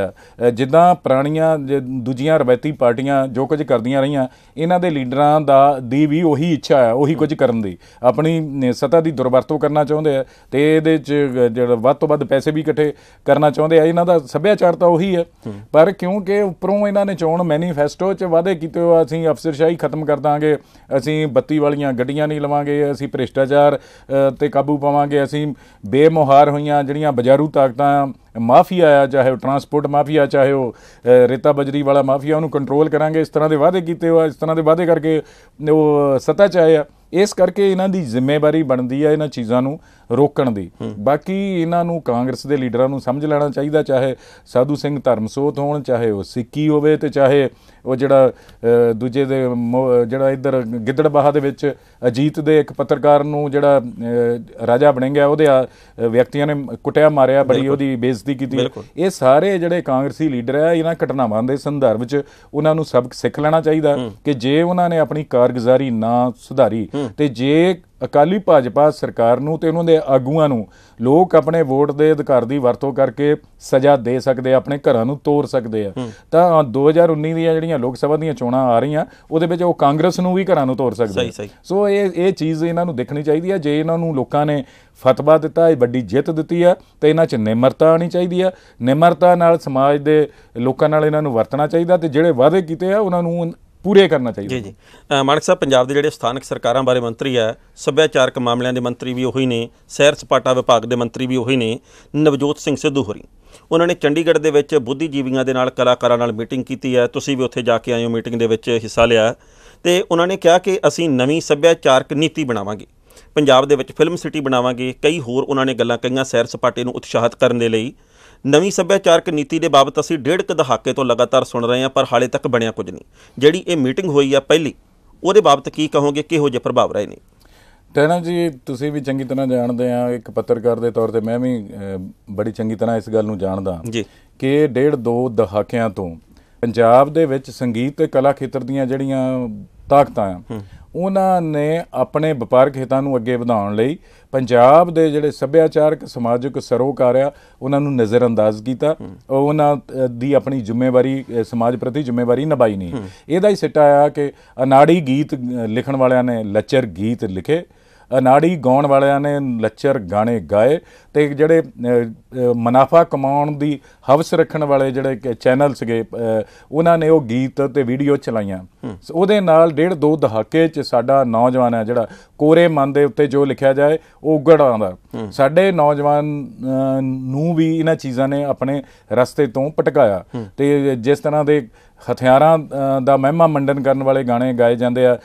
ਆ ਜਿੱਦਾਂ ਪੁਰਾਣੀਆਂ ਦੂਜੀਆਂ ਰਵਾਇਤੀ ਪਾਰਟੀਆਂ ਜੋ ਕੁਝ ਕਰਦੀਆਂ ਰਹੀਆਂ ਇਹਨਾਂ ਦੇ ਲੀਡਰਾਂ ਦਾ ਦੀ ਵੀ ਉਹੀ ਇੱਛਾ ਹੈ ਉਹੀ ਕੁਝ ਕਰਨ ਦੀ ਆਪਣੀ ਸਤਾ ਦੀ ਦੁਰਵਰਤੋਂ ਕਰਨਾ ਚਾਹੁੰਦੇ ਆ ਤੇ ਇਹਦੇ ਚ ਜਿਹੜਾ ਵੱਧ ਤੋਂ ਵੱਧ ਪੈਸੇ ਵੀ ਇਕੱਠੇ ਕਰਨਾ ਚਾਹੁੰਦੇ ਆ ਇਹਨਾਂ ਦਾ ਸੱਭਿਆਚਾਰ ਤਾਂ ਉਹੀ ਹੈ ਪਰ ਕਿਉਂਕਿ ਉੱਪਰੋਂ ਇਹਨਾਂ ਨੇ ਚੋਣ ਮੈਨੀਫੈਸਟੋ ਚ ਵਾਅਦੇ ਕੀਤੇ ਹੋ ਅਸੀਂ ਅਫਸਰਸ਼ਾਹੀ ਖਤਮ ਕਰ ਦਾਂਗੇ ਅਸੀਂ ਬੱਤੀ ਵਾਲੀਆਂ ਗੱਡੀਆਂ ਨਹੀਂ ਲਵਾਂਗੇ ਅਸੀਂ ਭ੍ਰਿਸ਼ਟਾਚਾਰ ਤੇ ਕਾਬੂ ਪਾਵਾਂਗੇ ਅਸੀਂ ਸੀ ਬੇਮੁਹਾਰ ਹੋਈਆਂ ਜਿਹੜੀਆਂ ਬਜ਼ਾਰੂ ਤਾਕਤਾਂ ਮਾਫੀਆ ਆ ਚਾਹੇ ਉਹ ਟਰਾਂਸਪੋਰਟ ਮਾਫੀਆ ਚਾਹੇ ਉਹ ਰੇਤਾ ਬਜਰੀ ਵਾਲਾ ਮਾਫੀਆ ਉਹਨੂੰ ਕੰਟਰੋਲ ਕਰਾਂਗੇ ਇਸ ਤਰ੍ਹਾਂ ਦੇ ਵਾਅਦੇ ਕੀਤੇ ਹੋਏ ਇਸ ਤਰ੍ਹਾਂ ਦੇ ਵਾਅਦੇ ਕਰਕੇ ਉਹ ਸਤਾ ਚ ਆਏ ਆ ਇਸ ਕਰਕੇ ਇਹਨਾਂ ਦੀ ਜ਼ਿੰਮੇਵਾਰੀ ਬਣਦੀ ਹੈ ਇਹਨਾਂ ਚੀਜ਼ਾਂ ਨੂੰ ਰੋਕਣ ਦੀ ਬਾਕੀ ਇਹਨਾਂ ਨੂੰ ਕਾਂਗਰਸ ਦੇ ਲੀਡਰਾਂ ਨੂੰ ਸਮਝ ਲੈਣਾ ਚਾਹੀਦਾ ਚਾਹੇ ਸਾਧੂ ਸਿੰਘ ਧਰਮਸੋਤ ਹੋਣ ਚਾਹੇ ਉਹ ਸਿੱਕੀ ਹੋਵੇ ਤੇ ਚਾਹੇ ਉਹ ਜਿਹੜਾ ਦੂਜੇ ਦੇ ਜਿਹੜਾ ਇੱਧਰ ਗਿੱਦੜਬਾਹਾ ਦੇ ਵਿੱਚ ਅਜੀਤ ਦੇ ਇੱਕ ਪੱਤਰਕਾਰ ਨੂੰ ਜਿਹੜਾ ਰਾਜਾ ਬਣ ਗਿਆ ਉਹਦੇ ਵਿਅਕਤੀਆਂ ਨੇ ਕੁੱਟਿਆ ਮਾਰਿਆ ਬੜੀ ਉਹਦੀ ਬੇਇੱਜ਼ਤੀ ਕੀਤੀ ਇਹ ਸਾਰੇ ਜਿਹੜੇ ਕਾਂਗਰਸੀ ਲੀਡਰ ਆ ਇਹਨਾਂ ਘਟਨਾਵਾਂ ਦੇ ਸੰਦਰਭ ਵਿੱਚ ਉਹਨਾਂ ਨੂੰ ਸਬਕ ਸਿੱਖ ਲੈਣਾ ਚਾਹੀਦਾ ਕਿ ਜੇ ਉਹਨਾਂ ਨੇ ਆਪਣੀ ਕਾਰਗੁਜ਼ਾਰੀ ਨਾ ਸੁਧਾਰੀ ਤੇ ਜੇ ਅਕਾਲੀ ਭਾਜਪਾ ਸਰਕਾਰ ਨੂੰ ਤੇ ਉਹਨਾਂ ਦੇ ਆਗੂਆਂ ਨੂੰ ਲੋਕ ਆਪਣੇ ਵੋਟ ਦੇ ਅਧਿਕਾਰ ਦੀ ਵਰਤੋਂ ਕਰਕੇ ਸਜ਼ਾ ਦੇ ਸਕਦੇ ਆ ਆਪਣੇ ਘਰਾਂ ਨੂੰ ਤੋੜ ਸਕਦੇ ਆ ਤਾਂ 2019 ਦੀਆਂ ਜਿਹੜੀਆਂ ਲੋਕ ਸਭਾ ਦੀਆਂ ਚੋਣਾਂ ਆ ਰਹੀਆਂ ਉਹਦੇ ਵਿੱਚ ਉਹ ਕਾਂਗਰਸ ਨੂੰ ਵੀ ਘਰਾਂ ਨੂੰ ਤੋੜ ਸਕਦੇ ਆ ਸੋ ਇਹ ਇਹ ਚੀਜ਼ ਇਹਨਾਂ ਨੂੰ ਦੇਖਣੀ ਚਾਹੀਦੀ ਆ ਜੇ ਇਹਨਾਂ ਨੂੰ ਲੋਕਾਂ ਨੇ ਫਤਵਾ ਦਿੱਤਾ ਇਹ ਵੱਡੀ ਜਿੱਤ ਦਿੱਤੀ ਆ ਤੇ ਇਹਨਾਂ 'ਚ ਨਿਮਰਤਾ ਆਣੀ ਚਾਹੀਦੀ ਆ ਨਿਮਰਤਾ ਨਾਲ ਸਮਾਜ ਦੇ ਲੋਕਾਂ ਨਾਲ ਇਹਨਾਂ ਨੂੰ ਵਰਤਣਾ ਚਾਹੀਦਾ ਤੇ ਜਿਹੜੇ ਵਾਅਦੇ ਕੀਤੇ ਆ ਉਹਨਾਂ ਨੂੰ ਪੂਰੇ ਕਰਨਾ ਚਾਹੀਦਾ ਜੀ ਜੀ ਮਾਨਕ ਸਾਹਿਬ ਪੰਜਾਬ ਦੇ ਜਿਹੜੇ ਸਥਾਨਕ ਸਰਕਾਰਾਂ ਬਾਰੇ ਮੰਤਰੀ ਹੈ ਸੱਭਿਆਚਾਰਕ ਮਾਮਲਿਆਂ ਦੇ ਮੰਤਰੀ ਵੀ ਉਹੀ ਨੇ ਸਹਿਰ ਸਪਾਟਾ ਵਿਭਾਗ ਦੇ ਮੰਤਰੀ ਵੀ ਉਹੀ ਨੇ ਨਵਜੋਤ ਸਿੰਘ ਸਿੱਧੂ ਹੋਰੀ ਉਹਨਾਂ ਨੇ ਚੰਡੀਗੜ੍ਹ ਦੇ ਵਿੱਚ ਬੁੱਧੀਜੀਵੀਆਂ ਦੇ ਨਾਲ ਕਲਾਕਾਰਾਂ ਨਾਲ ਮੀਟਿੰਗ ਕੀਤੀ ਹੈ ਤੁਸੀਂ ਵੀ ਉੱਥੇ ਜਾ ਕੇ ਆਏ ਹੋ ਮੀਟਿੰਗ ਦੇ ਵਿੱਚ ਹਿੱਸਾ ਲਿਆ ਤੇ ਉਹਨਾਂ ਨੇ ਕਿਹਾ ਕਿ ਅਸੀਂ ਨਵੀਂ ਸੱਭਿਆਚਾਰਕ ਨੀਤੀ ਬਣਾਵਾਂਗੇ ਪੰਜਾਬ ਦੇ ਵਿੱਚ ਫਿਲਮ ਸਿਟੀ ਬਣਾਵਾਂਗੇ ਕਈ ਹੋਰ ਉਹਨਾਂ ਨੇ ਗੱਲਾਂ ਕਹੀਆਂ ਸੈਰ ਸਪਾਟੇ ਨੂੰ ਉਤਸ਼ਾਹਿਤ ਕਰਨ ਦੇ ਲਈ ਨਵੀਂ ਸੱਭਿਆਚਾਰਕ ਨੀਤੀ ਦੇ ਬਾਬਤ ਅਸੀਂ ਡੇਢ ਕ ਦਹਾਕੇ ਤੋਂ ਲਗਾਤਾਰ ਸੁਣ ਰਹੇ ਹਾਂ ਪਰ ਹਾਲੇ ਤੱਕ ਬਣਿਆ ਕੁਝ ਨਹੀਂ ਜਿਹੜੀ ਇਹ ਮੀਟਿੰਗ ਹੋਈ ਆ ਪਹਿਲੀ ਉਹਦੇ ਬਾਬਤ ਕੀ ਕਹੋਗੇ ਕਿਹੋ ਜਿਹੇ ਪ੍ਰਭਾਵ ਰਹੇ ਨੇ ਤੈਨਾਂ ਜੀ ਤੁਸੀਂ ਵੀ ਚੰਗੀ ਤਰ੍ਹਾਂ ਜਾਣਦੇ ਆ ਇੱਕ ਪੱਤਰਕਾਰ ਦੇ ਤੌਰ ਤੇ ਮੈਂ ਵੀ ਬੜੀ ਚੰਗੀ ਤਰ੍ਹਾਂ ਇਸ ਗੱਲ ਨੂੰ ਜਾਣਦਾ ਜੀ ਕਿ ਡੇਢ ਦੋ ਦਹਾਕਿਆਂ ਤੋਂ ਪੰਜਾਬ ਦੇ ਵਿੱਚ ਸੰਗੀਤ ਤੇ ਕਲਾ ਖੇਤਰ ਦੀਆਂ ਜਿਹੜੀਆਂ ਤਾਕਤਾਂ ਆ ਉਹਨਾਂ ਨੇ ਆਪਣੇ ਵਪਾਰਕ ਹਿੱਤਾਂ ਨੂੰ ਅੱਗੇ ਵਧਾਉਣ ਲਈ ਪੰਜਾਬ ਦੇ ਜਿਹੜੇ ਸੱਭਿਆਚਾਰਕ ਸਮਾਜਿਕ ਸਰੋਕਾਰ ਆ ਉਹਨਾਂ ਨੂੰ ਨਜ਼ਰਅੰਦਾਜ਼ ਕੀਤਾ ਉਹਨਾਂ ਦੀ ਆਪਣੀ ਜ਼ਿੰਮੇਵਾਰੀ ਸਮਾਜ ਪ੍ਰਤੀ ਜ਼ਿੰਮੇਵਾਰੀ ਨਿਭਾਈ ਨਹੀਂ ਇਹਦਾ ਹੀ ਸਿੱਟਾ ਆ ਕਿ ਅਨਾੜੀ ਗੀਤ ਲਿਖਣ ਵਾਲਿਆਂ ਨੇ ਲੱਚਰ ਗੀਤ ਲਿਖੇ ਅਨਾੜੀ ਗਾਉਣ ਵਾਲਿਆਂ ਨੇ ਲੱਚਰ ਗਾਣੇ ਗਾਏ ਤੇ ਜਿਹੜੇ ਮੁਨਾਫਾ ਕਮਾਉਣ ਦੀ ਹਵਸ ਰੱਖਣ ਵਾਲੇ ਜਿਹੜੇ ਚੈਨਲ ਸੀਗੇ ਉਹਨਾਂ ਨੇ ਉਹ ਗੀਤ ਤੇ ਵੀਡੀਓ ਚਲਾਈਆਂ ਉਹਦੇ ਨਾਲ ਡੇਢ ਦੋ ਦਹਾਕੇ ਚ ਸਾਡਾ ਨੌਜਵਾਨ ਹੈ ਜਿਹੜਾ ਕੋਰੇ ਮਨ ਦੇ ਉੱਤੇ ਜੋ ਲਿਖਿਆ ਜਾਏ ਉਹ ਉਗੜ ਆਉਂਦਾ ਸਾਡੇ ਨੌਜਵਾਨ ਨੂੰ ਵੀ ਇਹਨਾਂ ਚੀਜ਼ਾਂ ਨੇ ਆਪਣੇ ਰਸਤੇ ਤੋਂ ਪਟਕਾਇਆ ਤੇ ਜਿਸ ਤਰ੍ਹਾਂ ਦੇ ਹਥਿਆਰਾਂ ਦਾ ਮਹਿਮਾ ਮੰਡਨ ਕਰਨ ਵਾਲੇ ਗਾਣੇ ਗਾਏ ਜਾਂਦੇ ਆ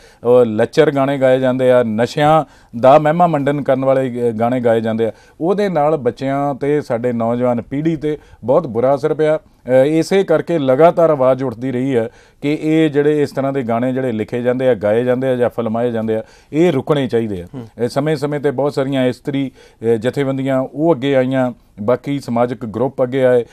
ਲੱਚਰ ਗਾਣੇ ਗਾਏ ਜਾਂਦੇ ਆ ਨਸ਼ਿਆਂ ਦਾ ਮਹਿਮਾ ਮੰਡਨ ਕਰਨ ਵਾਲੇ ਗਾਣੇ ਗਾਏ ਜਾਂਦੇ ਆ ਉਹਦੇ ਨਾਲ ਬੱਚਿਆਂ ਤੇ ਸਾਡੇ ਨੌਜਵਾਨ ਪੀੜ੍ਹੀ ਤੇ ਬਹੁਤ ਬੁਰਾ ਅਸਰ ਪਿਆ ਇਸੇ ਕਰਕੇ ਲਗਾਤਾਰ ਆਵਾਜ਼ ਉੱਠਦੀ ਰਹੀ ਹੈ ਕਿ ਇਹ ਜਿਹੜੇ ਇਸ ਤਰ੍ਹਾਂ ਦੇ ਗਾਣੇ ਜਿਹੜੇ ਲਿਖੇ ਜਾਂਦੇ ਆ ਗਾਏ ਜਾਂਦੇ ਆ ਜਾਂ ਫਿਲਮਾਏ ਜਾਂਦੇ ਆ ਇਹ ਰੁਕਣੇ ਚਾਹੀਦੇ ਆ ਸਮੇਂ-ਸਮੇਂ ਤੇ ਬਹੁਤ ਸਾਰੀਆਂ ਇਸਤਰੀ ਜਥੇਬੰਦੀਆਂ ਉਹ ਅੱਗੇ ਆਈਆਂ ਬਾਕੀ ਸਮਾਜਿਕ ਗਰੁੱਪ ਅੱਗੇ ਆਏ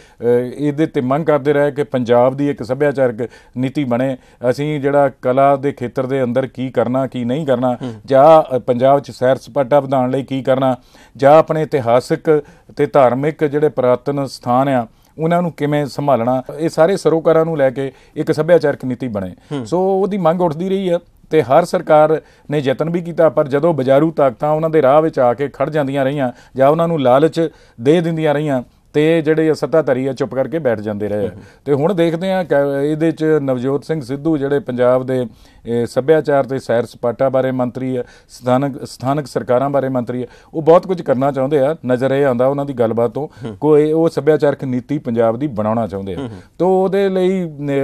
ਇਹਦੇ ਤੇ ਮੰਗ ਕਰਦੇ ਰਹੇ ਕਿ ਪੰਜਾਬ ਦੀ ਇੱਕ ਸੱਭਿਆਚਾਰਕ ਨੀਤੀ ਬਣੇ ਅਸੀਂ ਜਿਹੜਾ ਕਲਾ ਦੇ ਖੇਤਰ ਦੇ ਅੰਦਰ ਕੀ ਕਰਨਾ ਕੀ ਨਹੀਂ ਕਰਨਾ ਜਾਂ ਪੰਜਾਬ 'ਚ ਸੈਰ ਸਪਾਟਾ ਵਧਾਉਣ ਲਈ ਕੀ ਕਰਨਾ ਜਾਂ ਆਪਣੇ ਇਤਿਹਾਸਿਕ ਤੇ ਧਾਰਮਿਕ ਜਿਹੜੇ ਪ੍ਰਾਤਨ ਸਥਾਨ ਆ ਉਹਨਾਂ ਨੂੰ ਕਿਵੇਂ ਸੰਭਾਲਣਾ ਇਹ ਸਾਰੇ ਸਰੋਕਾਰਾਂ ਨੂੰ ਲੈ ਕੇ ਇੱਕ ਸੱਭਿਆਚਾਰਕ ਨੀਤੀ ਬਣੇ ਸੋ ਉਹਦੀ ਮੰਗ ਉੱਠਦੀ ਰਹੀ ਹੈ ਤੇ ਹਰ ਸਰਕਾਰ ਨੇ ਯਤਨ ਵੀ ਕੀਤਾ ਪਰ ਜਦੋਂ ਬਜ਼ਾਰੂ ਤਾਕਤਾਂ ਉਹਨਾਂ ਦੇ ਰਾਹ ਵਿੱਚ ਆ ਕੇ ਖੜ ਜਾਂਦੀਆਂ ਰਹੀਆਂ ਜਾਂ ਉਹਨਾਂ ਨੂੰ ਲਾਲਚ ਦੇ ਦਿੰਦੀਆਂ ਰਹੀਆਂ ਤੇ ਜਿਹੜੇ ਸੱਤਾਧਾਰੀ ਆ ਚੁੱਪ ਕਰਕੇ ਬੈਠ ਜਾਂਦੇ ਰਹੇ ਤੇ ਹੁਣ ਦੇਖਦੇ ਆ ਇਹਦੇ ਚ ਨਵਜੋਤ ਸਿੰਘ ਸਿੱਧੂ ਜਿਹੜੇ ਪੰਜਾਬ ਦੇ ਸੱਭਿਆਚਾਰ ਤੇ ਸੈਰ ਸਪਾਟਾ ਬਾਰੇ ਮੰਤਰੀ ਆ ਸਥਾਨਕ ਸਥਾਨਕ ਸਰਕਾਰਾਂ ਬਾਰੇ ਮੰਤਰੀ ਆ ਉਹ ਬਹੁਤ ਕੁਝ ਕਰਨਾ ਚਾਹੁੰਦੇ ਆ ਨਜ਼ਰ ਇਹ ਆਉਂਦਾ ਉਹਨਾਂ ਦੀ ਗੱਲਬਾਤ ਤੋਂ ਕੋਈ ਉਹ ਸੱਭਿਆਚਾਰਕ ਨੀਤੀ ਪੰਜਾਬ ਦੀ ਬਣਾਉਣਾ ਚਾਹੁੰਦੇ ਆ ਤੋਂ ਉਹਦੇ ਲਈ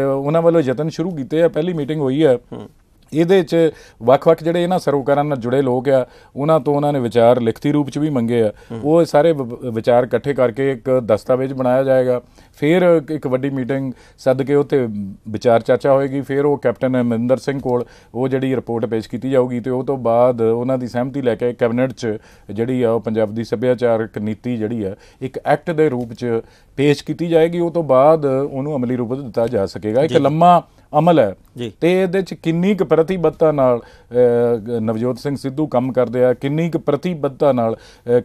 ਉਹਨਾਂ ਵੱਲੋਂ ਯਤਨ ਸ਼ੁਰੂ ਕੀਤੇ ਆ ਪਹਿਲੀ ਮੀਟਿੰਗ ਹੋਈ ਆ ਇਹਦੇ 'ਚ ਵੱਖ-ਵੱਖ ਜਿਹੜੇ ਇਹਨਾਂ ਸਰੋਕਾਰਾਂ ਨਾਲ ਜੁੜੇ ਲੋਕ ਆ ਉਹਨਾਂ ਤੋਂ ਉਹਨਾਂ ਨੇ ਵਿਚਾਰ ਲਿਖਤੀ ਰੂਪ 'ਚ ਵੀ ਮੰਗੇ ਆ ਉਹ ਸਾਰੇ ਵਿਚਾਰ ਇਕੱਠੇ ਕਰਕੇ ਇੱਕ ਦਸਤਾਵੇਜ਼ ਬਣਾਇਆ ਜਾਏਗਾ ਫਿਰ ਇੱਕ ਵੱਡੀ ਮੀਟਿੰਗ ਸੱਦ ਕੇ ਉੱਤੇ ਵਿਚਾਰ ਚਾਚਾ ਹੋਏਗੀ ਫਿਰ ਉਹ ਕੈਪਟਨ ਅਮਰਿੰਦਰ ਸਿੰਘ ਕੋਲ ਉਹ ਜਿਹੜੀ ਰਿਪੋਰਟ ਪੇਸ਼ ਕੀਤੀ ਜਾਊਗੀ ਤੇ ਉਹ ਤੋਂ ਬਾਅਦ ਉਹਨਾਂ ਦੀ ਸਹਿਮਤੀ ਲੈ ਕੇ ਕੈਬਨਿਟ 'ਚ ਜਿਹੜੀ ਆ ਉਹ ਪੰਜਾਬ ਦੀ ਸੱਭਿਆਚਾਰਕ ਨੀਤੀ ਜਿਹੜੀ ਆ ਇੱਕ ਐਕਟ ਦੇ ਰੂਪ 'ਚ ਪੇਸ਼ ਕੀਤੀ ਜਾਏਗੀ ਉਹ ਤੋਂ ਬਾਅਦ ਉਹਨੂੰ ਅਮਲੀ ਰੂਪ ਦਿੱਤਾ ਜਾ ਸਕੇਗਾ ਇੱਕ ਲੰਮਾ ਅਮਲ ਹੈ ਤੇ ਇਹਦੇ ਚ ਕਿੰਨੀ ਕੁ ਪ੍ਰਤੀਬੱਧਤਾ ਨਾਲ ਨਵਜੋਤ ਸਿੰਘ ਸਿੱਧੂ ਕੰਮ ਕਰਦੇ ਆ ਕਿੰਨੀ ਕੁ ਪ੍ਰਤੀਬੱਧਤਾ ਨਾਲ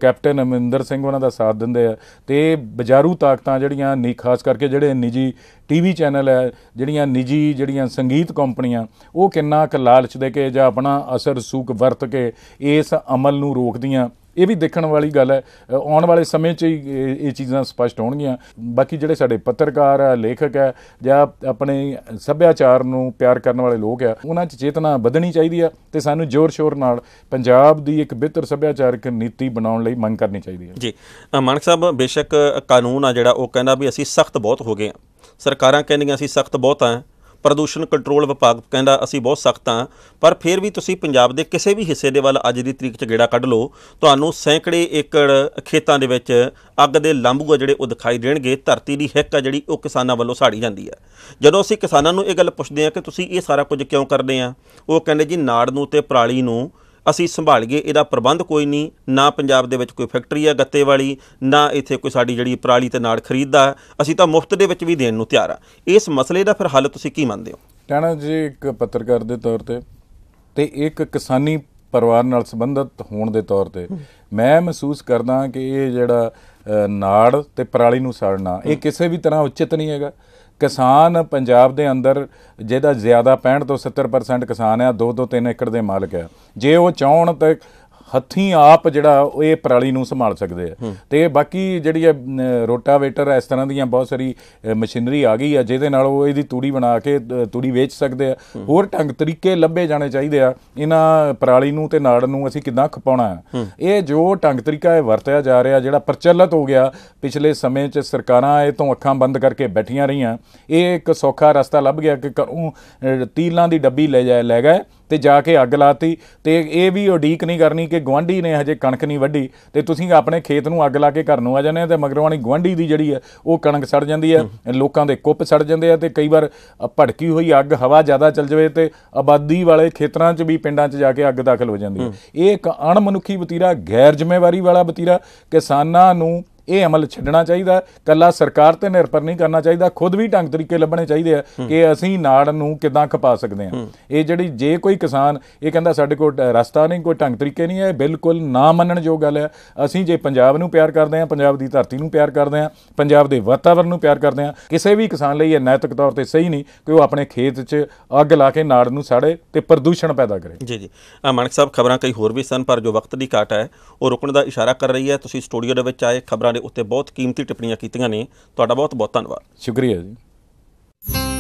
ਕੈਪਟਨ ਅਮਿੰਦਰ ਸਿੰਘ ਉਹਨਾਂ ਦਾ ਸਾਥ ਦਿੰਦੇ ਆ ਤੇ ਬਜਾਰੂ ਤਾਕਤਾਂ ਜਿਹੜੀਆਂ ਨੀ ਖਾਸ ਕਰਕੇ ਜਿਹੜੇ ਨਿੱਜੀ ਟੀਵੀ ਚੈਨਲ ਹੈ ਜਿਹੜੀਆਂ ਨਿੱਜੀ ਜਿਹੜੀਆਂ ਸੰਗੀਤ ਕੰਪਨੀਆਂ ਉਹ ਕਿੰਨਾ ਕੁ ਲਾਲਚ ਦੇ ਕੇ ਜਾਂ ਆਪਣਾ ਅਸਰ ਸੂਕ ਵਰਤ ਕੇ ਇਸ ਅਮਲ ਨੂੰ ਰੋਕਦੀਆਂ ਇਹ ਵੀ ਦੇਖਣ ਵਾਲੀ ਗੱਲ ਹੈ ਆਉਣ ਵਾਲੇ ਸਮੇਂ 'ਚ ਹੀ ਇਹ ਚੀਜ਼ਾਂ ਸਪਸ਼ਟ ਹੋਣਗੀਆਂ ਬਾਕੀ ਜਿਹੜੇ ਸਾਡੇ ਪੱਤਰਕਾਰ ਆ ਲੇਖਕ ਆ ਜਾਂ ਆਪਣੇ ਸੱਭਿਆਚਾਰ ਨੂੰ ਪਿਆਰ ਕਰਨ ਵਾਲੇ ਲੋਕ ਆ ਉਹਨਾਂ 'ਚ ਚੇਤਨਾ ਵਧਣੀ ਚਾਹੀਦੀ ਆ ਤੇ ਸਾਨੂੰ ਜ਼ੋਰ-ਸ਼ੋਰ ਨਾਲ ਪੰਜਾਬ ਦੀ ਇੱਕ ਬਿਹਤਰ ਸੱਭਿਆਚਾਰਕ ਨੀਤੀ ਬਣਾਉਣ ਲਈ ਮੰਗ ਕਰਨੀ ਚਾਹੀਦੀ ਆ ਜੀ ਮਾਨਕ ਸਾਹਿਬ ਬੇਸ਼ੱਕ ਕਾਨੂੰਨ ਆ ਜਿਹੜਾ ਉਹ ਕਹਿੰਦਾ ਵੀ ਅਸੀਂ ਸਖਤ ਬਹੁਤ ਹੋ ਗਏ ਆ ਸਰਕਾਰਾਂ ਕਹਿੰਦੀਆਂ ਅਸੀਂ ਸਖਤ ਬਹੁਤ ਆ ਪ੍ਰਦੂਸ਼ਣ ਕੰਟਰੋਲ ਵਿਭਾਗ ਕਹਿੰਦਾ ਅਸੀਂ ਬਹੁਤ ਸਖਤ ਆ ਪਰ ਫਿਰ ਵੀ ਤੁਸੀਂ ਪੰਜਾਬ ਦੇ ਕਿਸੇ ਵੀ ਹਿੱਸੇ ਦੇ ਵੱਲ ਅੱਜ ਦੀ ਤਰੀਕ 'ਚ ਗੇੜਾ ਕੱਢ ਲਓ ਤੁਹਾਨੂੰ ਸੈਂਕੜੇ ਏਕੜ ਖੇਤਾਂ ਦੇ ਵਿੱਚ ਅੱਗ ਦੇ ਲਾਂਬੂ ਜਿਹੜੇ ਉਹ ਦਿਖਾਈ ਦੇਣਗੇ ਧਰਤੀ ਦੀ ਹਿੱਕ ਆ ਜਿਹੜੀ ਉਹ ਕਿਸਾਨਾਂ ਵੱਲੋਂ ਸਾੜੀ ਜਾਂਦੀ ਹੈ ਜਦੋਂ ਅਸੀਂ ਕਿਸਾਨਾਂ ਨੂੰ ਇਹ ਗੱਲ ਪੁੱਛਦੇ ਆ ਕਿ ਤੁਸੀਂ ਇਹ ਸਾਰਾ ਕੁਝ ਕਿਉਂ ਕਰਦੇ ਆ ਉਹ ਕਹਿੰਦੇ ਜੀ ਨਾੜ ਨੂੰ ਤੇ ਪਰਾਲੀ ਨੂੰ ਅਸੀਂ ਸੰਭਾਲੀਏ ਇਹਦਾ ਪ੍ਰਬੰਧ ਕੋਈ ਨਹੀਂ ਨਾ ਪੰਜਾਬ ਦੇ ਵਿੱਚ ਕੋਈ ਫੈਕਟਰੀ ਆ ਗੱਤੇ ਵਾਲੀ ਨਾ ਇੱਥੇ ਕੋਈ ਸਾਡੀ ਜਿਹੜੀ ਪ੍ਰਾਲੀ ਤੇ ਨਾੜ ਖਰੀਦਦਾ ਅਸੀਂ ਤਾਂ ਮੁਫਤ ਦੇ ਵਿੱਚ ਵੀ ਦੇਣ ਨੂੰ ਤਿਆਰ ਆ ਇਸ ਮਸਲੇ ਦਾ ਫਿਰ ਹੱਲ ਤੁਸੀਂ ਕੀ ਮੰਨਦੇ ਹੋ ਟਾਣਾ ਜੀ ਇੱਕ ਪੱਤਰਕਾਰ ਦੇ ਤੌਰ ਤੇ ਤੇ ਇੱਕ ਕਿਸਾਨੀ ਪਰਿਵਾਰ ਨਾਲ ਸੰਬੰਧਿਤ ਹੋਣ ਦੇ ਤੌਰ ਤੇ ਮੈਂ ਮਹਿਸੂਸ ਕਰਦਾ ਕਿ ਇਹ ਜਿਹੜਾ ਨਾੜ ਤੇ ਪ੍ਰਾਲੀ ਨੂੰ ਸਾੜਨਾ ਇਹ ਕਿਸੇ ਵੀ ਤਰ੍ਹਾਂ ਉਚਿਤ ਨਹੀਂ ਹੈਗਾ ਕਿਸਾਨ ਪੰਜਾਬ ਦੇ ਅੰਦਰ ਜਿਹਦਾ ਜ਼ਿਆਦਾ 65 ਤੋਂ 70% ਕਿਸਾਨ ਆ 2 2 3 ਏਕੜ ਦੇ ਮਾਲਕ ਆ ਜੇ ਉਹ ਚਾਹਣ ਤੇ ਹੱਥੀਂ ਆਪ ਜਿਹੜਾ ਇਹ ਪਰਾਲੀ ਨੂੰ ਸੰਭਾਲ ਸਕਦੇ ਆ ਤੇ ਬਾਕੀ ਜਿਹੜੀ ਹੈ ਰੋਟਾਵੇਟਰ ਇਸ ਤਰ੍ਹਾਂ ਦੀਆਂ ਬਹੁਤ ਸਾਰੀ ਮਸ਼ੀਨਰੀ ਆ ਗਈ ਆ ਜਿਹਦੇ ਨਾਲ ਉਹ ਇਹਦੀ ਤੂੜੀ ਬਣਾ ਕੇ ਤੂੜੀ ਵੇਚ ਸਕਦੇ ਆ ਹੋਰ ਢੰਗ ਤਰੀਕੇ ਲੱਭੇ ਜਾਣੇ ਚਾਹੀਦੇ ਆ ਇਹਨਾਂ ਪਰਾਲੀ ਨੂੰ ਤੇ ਨਾੜ ਨੂੰ ਅਸੀਂ ਕਿਦਾਂ ਖਪਾਉਣਾ ਹੈ ਇਹ ਜੋ ਢੰਗ ਤਰੀਕਾ ਇਹ ਵਰਤਿਆ ਜਾ ਰਿਹਾ ਜਿਹੜਾ ਪ੍ਰਚਲਿਤ ਹੋ ਗਿਆ ਪਿਛਲੇ ਸਮੇਂ 'ਚ ਸਰਕਾਰਾਂ ਇਹ ਤੋਂ ਅੱਖਾਂ ਬੰਦ ਕਰਕੇ ਬੈਠੀਆਂ ਰਹੀਆਂ ਇਹ ਇੱਕ ਸੌਖਾ ਰਸਤਾ ਲੱਭ ਗਿਆ ਕਿ ਤੀਲਾਂ ਦੀ ਡੱਬੀ ਲੈ ਜਾਏ ਲੈ ਗਏ ਤੇ ਜਾ ਕੇ ਅੱਗ ਲਾਤੀ ਤੇ ਇਹ ਵੀ ਉਡੀਕ ਨਹੀਂ ਕਰਨੀ ਕਿ ਗਵਾਂਢੀ ਨੇ ਹਜੇ ਕਣਕ ਨਹੀਂ ਵੱਢੀ ਤੇ ਤੁਸੀਂ ਆਪਣੇ ਖੇਤ ਨੂੰ ਅੱਗ ਲਾ ਕੇ ਘਰ ਨੂੰ ਆ ਜਾਂਦੇ ਆ ਤੇ ਮਗਰੋਂ ਵਾਲੀ ਗਵਾਂਢੀ ਦੀ ਜਿਹੜੀ ਹੈ ਉਹ ਕਣਕ ਸੜ ਜਾਂਦੀ ਹੈ ਲੋਕਾਂ ਦੇ ਕੁੱਪ ਸੜ ਜਾਂਦੇ ਆ ਤੇ ਕਈ ਵਾਰ ਭੜਕੀ ਹੋਈ ਅੱਗ ਹਵਾ ਜ਼ਿਆਦਾ ਚੱਲ ਜਾਵੇ ਤੇ ਆਬਾਦੀ ਵਾਲੇ ਖੇਤਰਾਂ 'ਚ ਵੀ ਪਿੰਡਾਂ 'ਚ ਜਾ ਕੇ ਅੱਗ ਦਾਖਲ ਹੋ ਜਾਂਦੀ ਹੈ ਇਹ ਇੱਕ ਅਣਮਨੁੱਖੀ ਵਤੀਰਾ ਗੈਰ ਜ਼ਿੰਮੇਵਾਰੀ ਵਾਲਾ ਵਤੀਰਾ ਕਿਸਾਨਾਂ ਨੂੰ ਇਹ ਅਮਲ ਛੱਡਣਾ ਚਾਹੀਦਾ ਕੱਲਾ ਸਰਕਾਰ ਤੇ ਨਿਰਭਰ ਨਹੀਂ ਕਰਨਾ ਚਾਹੀਦਾ ਖੁਦ ਵੀ ਢੰਗ ਤਰੀਕੇ ਲੱਭਣੇ ਚਾਹੀਦੇ ਆ ਕਿ ਅਸੀਂ ਨਾੜ ਨੂੰ ਕਿਦਾਂ ਖਪਾ ਸਕਦੇ ਆ ਇਹ ਜਿਹੜੀ ਜੇ ਕੋਈ ਕਿਸਾਨ ਇਹ ਕਹਿੰਦਾ ਸਾਡੇ ਕੋਲ ਰਸਤਾ ਨਹੀਂ ਕੋਈ ਢੰਗ ਤਰੀਕੇ ਨਹੀਂ ਹੈ ਬਿਲਕੁਲ ਨਾ ਮੰਨਣ ਜੋ ਗੱਲ ਹੈ ਅਸੀਂ ਜੇ ਪੰਜਾਬ ਨੂੰ ਪਿਆਰ ਕਰਦੇ ਆ ਪੰਜਾਬ ਦੀ ਧਰਤੀ ਨੂੰ ਪਿਆਰ ਕਰਦੇ ਆ ਪੰਜਾਬ ਦੇ ਵਾਤਾਵਰਣ ਨੂੰ ਪਿਆਰ ਕਰਦੇ ਆ ਕਿਸੇ ਵੀ ਕਿਸਾਨ ਲਈ ਇਹ ਨੈਤਿਕ ਤੌਰ ਤੇ ਸਹੀ ਨਹੀਂ ਕਿ ਉਹ ਆਪਣੇ ਖੇਤ 'ਚ ਅੱਗ ਲਾ ਕੇ ਨਾੜ ਨੂੰ ਸਾੜੇ ਤੇ ਪ੍ਰਦੂਸ਼ਣ ਪੈਦਾ ਕਰੇ ਜੀ ਜੀ ਮਾਨਕ ਸਾਹਿਬ ਖਬਰਾਂ ਕਈ ਹੋਰ ਵੀ ਸਨ ਪਰ ਜੋ ਵਕਤ ਦੀ ਘਾਟ ਹੈ ਉਹ ਰੁਕਣ ਦਾ ਇਸ਼ਾਰਾ ਕਰ ਰਹੀ ਹੈ ਤੁਸੀਂ ਸਟੂਡੀਓ ਦੇ ਵਿੱਚ ਆਏ ਖਬਰਾਂ ਖਬਰਾਂ ਦੇ ਉੱਤੇ ਬਹੁਤ ਕੀਮਤੀ ਟਿੱਪਣੀਆਂ ਕੀਤੀਆਂ ਨੇ ਤੁਹਾਡਾ ਬਹੁਤ ਬਹੁਤ ਧੰਨਵਾਦ ਸ਼ੁਕਰੀਆ ਜੀ